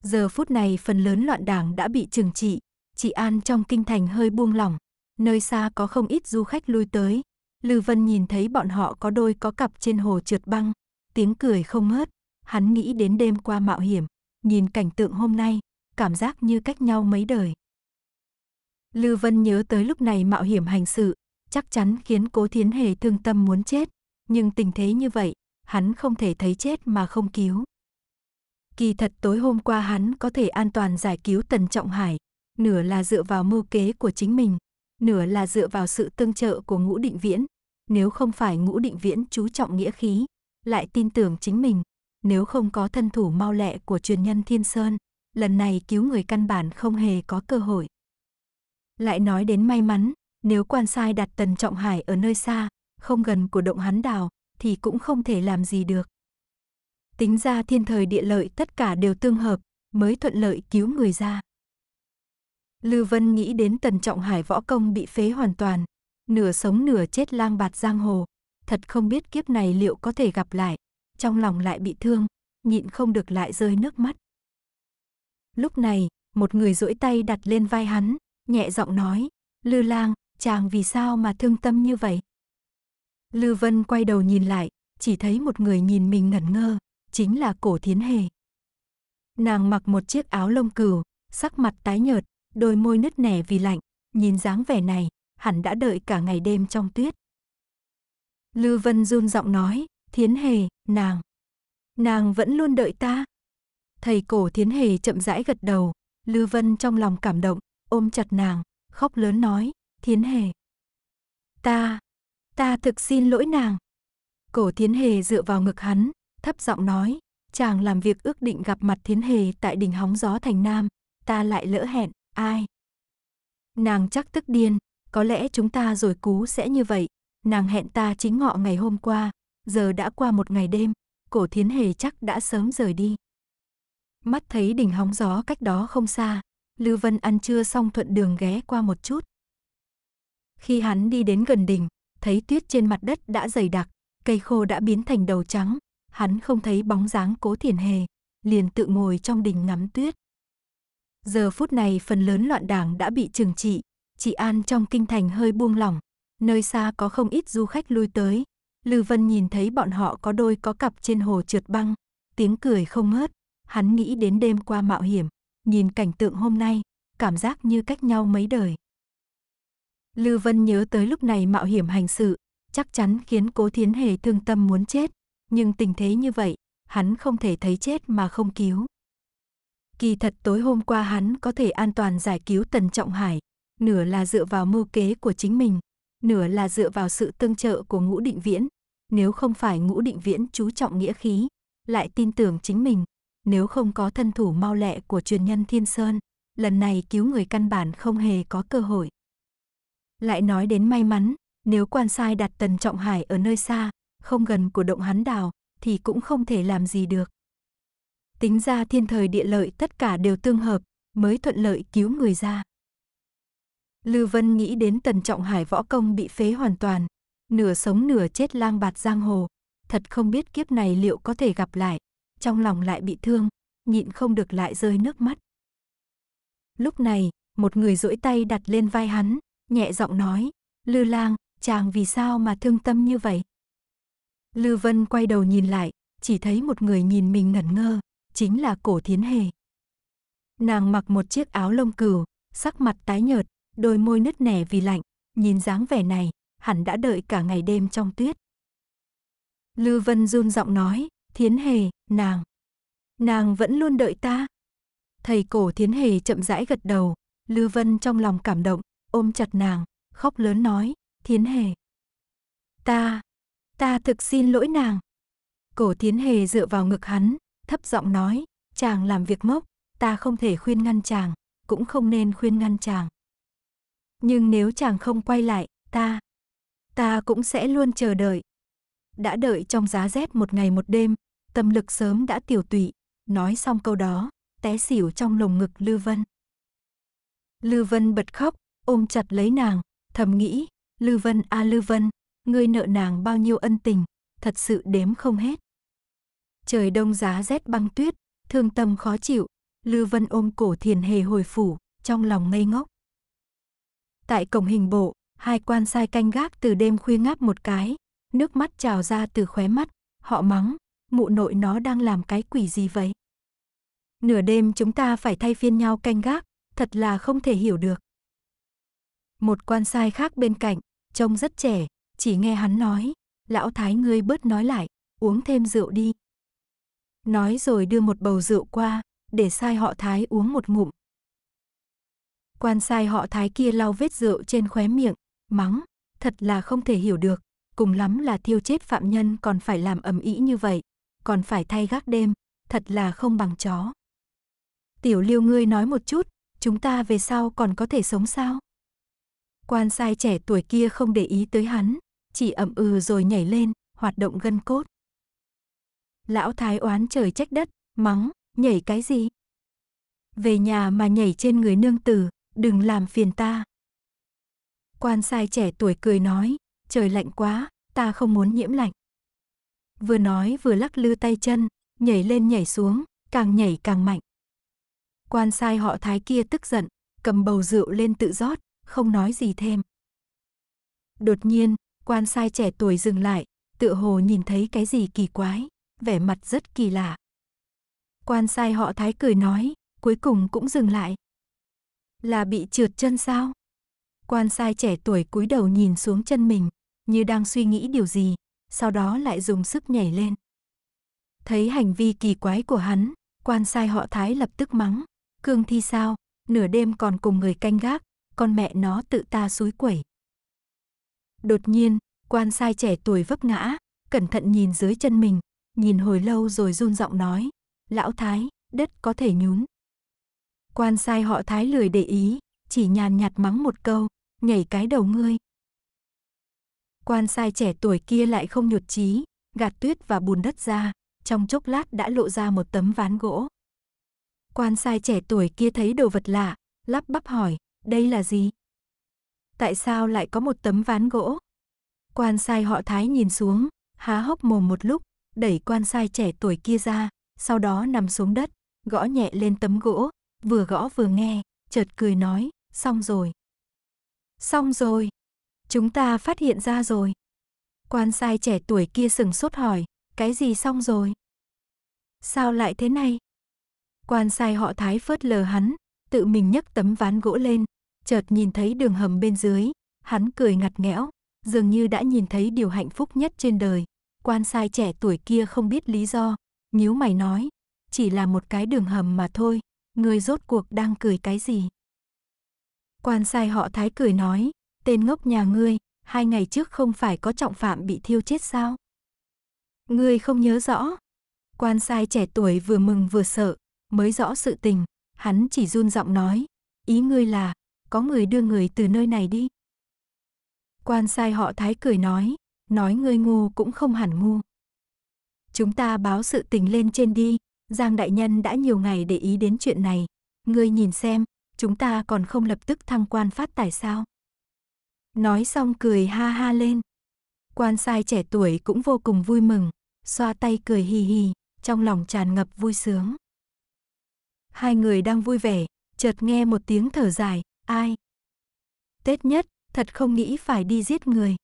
[SPEAKER 1] Giờ phút này phần lớn loạn đảng đã bị trừng trị, chị An trong kinh thành hơi buông lỏng, nơi xa có không ít du khách lui tới. Lư Vân nhìn thấy bọn họ có đôi có cặp trên hồ trượt băng, tiếng cười không ngớt, hắn nghĩ đến đêm qua mạo hiểm, nhìn cảnh tượng hôm nay, cảm giác như cách nhau mấy đời. Lư Vân nhớ tới lúc này mạo hiểm hành sự, chắc chắn khiến Cố Thiến Hề thương tâm muốn chết, nhưng tình thế như vậy, hắn không thể thấy chết mà không cứu. Kỳ thật tối hôm qua hắn có thể an toàn giải cứu Tần Trọng Hải, nửa là dựa vào mưu kế của chính mình, nửa là dựa vào sự tương trợ của Ngũ Định Viễn. Nếu không phải Ngũ Định Viễn chú trọng nghĩa khí, lại tin tưởng chính mình, nếu không có thân thủ mau lẹ của truyền nhân Thiên Sơn, lần này cứu người căn bản không hề có cơ hội. Lại nói đến may mắn, nếu quan sai đặt Tần Trọng Hải ở nơi xa, không gần của động hắn đào, thì cũng không thể làm gì được tính ra thiên thời địa lợi tất cả đều tương hợp, mới thuận lợi cứu người ra. Lư Vân nghĩ đến Tần Trọng Hải võ công bị phế hoàn toàn, nửa sống nửa chết lang bạt giang hồ, thật không biết kiếp này liệu có thể gặp lại, trong lòng lại bị thương, nhịn không được lại rơi nước mắt. Lúc này, một người duỗi tay đặt lên vai hắn, nhẹ giọng nói, Lư Lang, chàng vì sao mà thương tâm như vậy? Lư Vân quay đầu nhìn lại, chỉ thấy một người nhìn mình ngẩn ngơ, chính là cổ thiến hề. Nàng mặc một chiếc áo lông cừu, sắc mặt tái nhợt, đôi môi nứt nẻ vì lạnh, nhìn dáng vẻ này, hẳn đã đợi cả ngày đêm trong tuyết. Lưu Vân run giọng nói, thiến hề, nàng. Nàng vẫn luôn đợi ta. Thầy cổ thiến hề chậm rãi gật đầu, Lưu Vân trong lòng cảm động, ôm chặt nàng, khóc lớn nói, thiến hề. Ta, ta thực xin lỗi nàng. Cổ thiến hề dựa vào ngực hắn, thấp giọng nói, chàng làm việc ước định gặp mặt thiến hề tại đỉnh hóng gió thành nam, ta lại lỡ hẹn, ai? Nàng chắc tức điên, có lẽ chúng ta rồi cú sẽ như vậy, nàng hẹn ta chính ngọ ngày hôm qua, giờ đã qua một ngày đêm, cổ thiến hề chắc đã sớm rời đi. Mắt thấy đỉnh hóng gió cách đó không xa, Lưu Vân ăn trưa xong thuận đường ghé qua một chút. Khi hắn đi đến gần đỉnh, thấy tuyết trên mặt đất đã dày đặc, cây khô đã biến thành đầu trắng, hắn không thấy bóng dáng cố thiền hề, liền tự ngồi trong đình ngắm tuyết. Giờ phút này phần lớn loạn đảng đã bị trừng trị, chị an trong kinh thành hơi buông lỏng, nơi xa có không ít du khách lui tới. Lư Vân nhìn thấy bọn họ có đôi có cặp trên hồ trượt băng, tiếng cười không ngớt, hắn nghĩ đến đêm qua mạo hiểm, nhìn cảnh tượng hôm nay, cảm giác như cách nhau mấy đời. Lư Vân nhớ tới lúc này mạo hiểm hành sự, chắc chắn khiến Cố Thiến Hề thương tâm muốn chết, nhưng tình thế như vậy, hắn không thể thấy chết mà không cứu. Kỳ thật tối hôm qua hắn có thể an toàn giải cứu Tần Trọng Hải, nửa là dựa vào mưu kế của chính mình, nửa là dựa vào sự tương trợ của Ngũ Định Viễn. Nếu không phải Ngũ Định Viễn chú trọng nghĩa khí, lại tin tưởng chính mình, nếu không có thân thủ mau lẹ của truyền nhân Thiên Sơn, lần này cứu người căn bản không hề có cơ hội. Lại nói đến may mắn, nếu quan sai đặt Tần Trọng Hải ở nơi xa, không gần của động hắn đào, thì cũng không thể làm gì được. Tính ra thiên thời địa lợi tất cả đều tương hợp, mới thuận lợi cứu người ra. Lư Vân nghĩ đến tần trọng hải võ công bị phế hoàn toàn, nửa sống nửa chết lang bạt giang hồ, thật không biết kiếp này liệu có thể gặp lại, trong lòng lại bị thương, nhịn không được lại rơi nước mắt. Lúc này, một người duỗi tay đặt lên vai hắn, nhẹ giọng nói, Lư lang, chàng vì sao mà thương tâm như vậy? Lưu Vân quay đầu nhìn lại, chỉ thấy một người nhìn mình ngẩn ngơ, chính là cổ thiến hề. Nàng mặc một chiếc áo lông cừu, sắc mặt tái nhợt, đôi môi nứt nẻ vì lạnh, nhìn dáng vẻ này, hẳn đã đợi cả ngày đêm trong tuyết. Lưu Vân run giọng nói, thiến hề, nàng. Nàng vẫn luôn đợi ta. Thầy cổ thiến hề chậm rãi gật đầu, Lưu Vân trong lòng cảm động, ôm chặt nàng, khóc lớn nói, thiến hề. Ta, Ta thực xin lỗi nàng. Cổ tiến hề dựa vào ngực hắn, thấp giọng nói, chàng làm việc mốc, ta không thể khuyên ngăn chàng, cũng không nên khuyên ngăn chàng. Nhưng nếu chàng không quay lại, ta, ta cũng sẽ luôn chờ đợi. Đã đợi trong giá rét một ngày một đêm, tâm lực sớm đã tiểu tụy, nói xong câu đó, té xỉu trong lồng ngực Lư Vân. Lư Vân bật khóc, ôm chặt lấy nàng, thầm nghĩ, Lư Vân a à Lư Vân, ngươi nợ nàng bao nhiêu ân tình, thật sự đếm không hết. Trời đông giá rét băng tuyết, thương tâm khó chịu, lưu Vân ôm cổ thiền hề hồi phủ, trong lòng ngây ngốc. Tại cổng hình bộ, hai quan sai canh gác từ đêm khuya ngáp một cái, nước mắt trào ra từ khóe mắt, họ mắng, mụ nội nó đang làm cái quỷ gì vậy? Nửa đêm chúng ta phải thay phiên nhau canh gác, thật là không thể hiểu được. Một quan sai khác bên cạnh, trông rất trẻ, chỉ nghe hắn nói, lão thái ngươi bớt nói lại, uống thêm rượu đi. Nói rồi đưa một bầu rượu qua, để sai họ thái uống một ngụm. Quan sai họ thái kia lau vết rượu trên khóe miệng, mắng, thật là không thể hiểu được, cùng lắm là thiêu chết phạm nhân còn phải làm ầm ĩ như vậy, còn phải thay gác đêm, thật là không bằng chó. Tiểu liêu ngươi nói một chút, chúng ta về sau còn có thể sống sao? Quan sai trẻ tuổi kia không để ý tới hắn, chỉ ậm ừ rồi nhảy lên, hoạt động gân cốt. Lão thái oán trời trách đất, mắng, nhảy cái gì? Về nhà mà nhảy trên người nương tử, đừng làm phiền ta. Quan sai trẻ tuổi cười nói, trời lạnh quá, ta không muốn nhiễm lạnh. Vừa nói vừa lắc lư tay chân, nhảy lên nhảy xuống, càng nhảy càng mạnh. Quan sai họ thái kia tức giận, cầm bầu rượu lên tự rót, không nói gì thêm. Đột nhiên, Quan sai trẻ tuổi dừng lại, tựa hồ nhìn thấy cái gì kỳ quái, vẻ mặt rất kỳ lạ. Quan sai họ thái cười nói, cuối cùng cũng dừng lại. Là bị trượt chân sao? Quan sai trẻ tuổi cúi đầu nhìn xuống chân mình, như đang suy nghĩ điều gì, sau đó lại dùng sức nhảy lên. Thấy hành vi kỳ quái của hắn, quan sai họ thái lập tức mắng, cương thi sao, nửa đêm còn cùng người canh gác, con mẹ nó tự ta suối quẩy. Đột nhiên, quan sai trẻ tuổi vấp ngã, cẩn thận nhìn dưới chân mình, nhìn hồi lâu rồi run giọng nói, lão thái, đất có thể nhún. Quan sai họ thái lười để ý, chỉ nhàn nhạt mắng một câu, nhảy cái đầu ngươi. Quan sai trẻ tuổi kia lại không nhột chí, gạt tuyết và bùn đất ra, trong chốc lát đã lộ ra một tấm ván gỗ. Quan sai trẻ tuổi kia thấy đồ vật lạ, lắp bắp hỏi, đây là gì? tại sao lại có một tấm ván gỗ? Quan sai họ Thái nhìn xuống, há hốc mồm một lúc, đẩy quan sai trẻ tuổi kia ra, sau đó nằm xuống đất, gõ nhẹ lên tấm gỗ, vừa gõ vừa nghe, chợt cười nói, xong rồi. Xong rồi, chúng ta phát hiện ra rồi. Quan sai trẻ tuổi kia sừng sốt hỏi, cái gì xong rồi? Sao lại thế này? Quan sai họ thái phớt lờ hắn, tự mình nhấc tấm ván gỗ lên, chợt nhìn thấy đường hầm bên dưới, hắn cười ngặt nghẽo, dường như đã nhìn thấy điều hạnh phúc nhất trên đời. Quan sai trẻ tuổi kia không biết lý do, nhíu mày nói, chỉ là một cái đường hầm mà thôi, người rốt cuộc đang cười cái gì? Quan sai họ thái cười nói, tên ngốc nhà ngươi, hai ngày trước không phải có trọng phạm bị thiêu chết sao? Ngươi không nhớ rõ. Quan sai trẻ tuổi vừa mừng vừa sợ, mới rõ sự tình, hắn chỉ run giọng nói, ý ngươi là có người đưa người từ nơi này đi. Quan sai họ thái cười nói, nói ngươi ngu cũng không hẳn ngu. Chúng ta báo sự tình lên trên đi, Giang Đại Nhân đã nhiều ngày để ý đến chuyện này. Ngươi nhìn xem, chúng ta còn không lập tức thăng quan phát tài sao. Nói xong cười ha ha lên. Quan sai trẻ tuổi cũng vô cùng vui mừng, xoa tay cười hì hì, trong lòng tràn ngập vui sướng. Hai người đang vui vẻ, chợt nghe một tiếng thở dài, Ai? Tết nhất, thật không nghĩ phải đi giết người.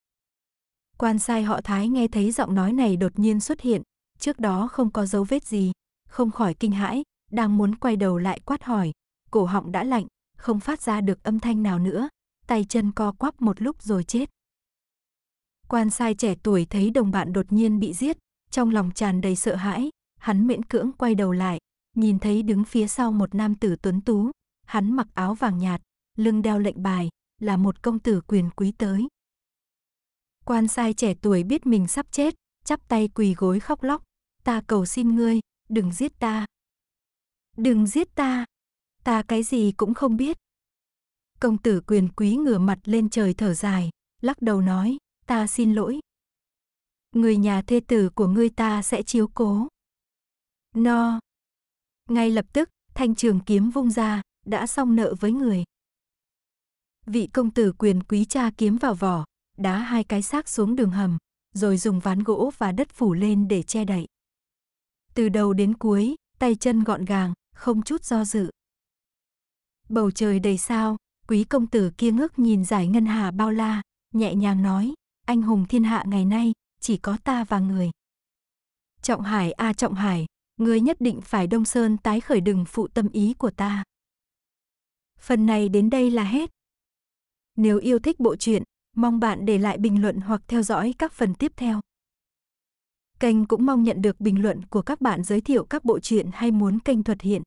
[SPEAKER 1] Quan sai họ Thái nghe thấy giọng nói này đột nhiên xuất hiện, trước đó không có dấu vết gì, không khỏi kinh hãi, đang muốn quay đầu lại quát hỏi, cổ họng đã lạnh, không phát ra được âm thanh nào nữa, tay chân co quắp một lúc rồi chết. Quan sai trẻ tuổi thấy đồng bạn đột nhiên bị giết, trong lòng tràn đầy sợ hãi, hắn miễn cưỡng quay đầu lại, nhìn thấy đứng phía sau một nam tử tuấn tú, hắn mặc áo vàng nhạt, lưng đeo lệnh bài, là một công tử quyền quý tới. Quan sai trẻ tuổi biết mình sắp chết, chắp tay quỳ gối khóc lóc, ta cầu xin ngươi, đừng giết ta. Đừng giết ta, ta cái gì cũng không biết. Công tử quyền quý ngửa mặt lên trời thở dài, lắc đầu nói, ta xin lỗi. Người nhà thê tử của ngươi ta sẽ chiếu cố. No. Ngay lập tức, thanh trường kiếm vung ra, đã xong nợ với người vị công tử quyền quý cha kiếm vào vỏ, đá hai cái xác xuống đường hầm, rồi dùng ván gỗ và đất phủ lên để che đậy. Từ đầu đến cuối, tay chân gọn gàng, không chút do dự. Bầu trời đầy sao, quý công tử kia ngước nhìn giải ngân hà bao la, nhẹ nhàng nói, anh hùng thiên hạ ngày nay, chỉ có ta và người. Trọng Hải a à, Trọng Hải, ngươi nhất định phải Đông Sơn tái khởi đừng phụ tâm ý của ta. Phần này đến đây là hết nếu yêu thích bộ truyện, mong bạn để lại bình luận hoặc theo dõi các phần tiếp theo. Kênh cũng mong nhận được bình luận của các bạn giới thiệu các bộ truyện hay muốn kênh thuật hiện.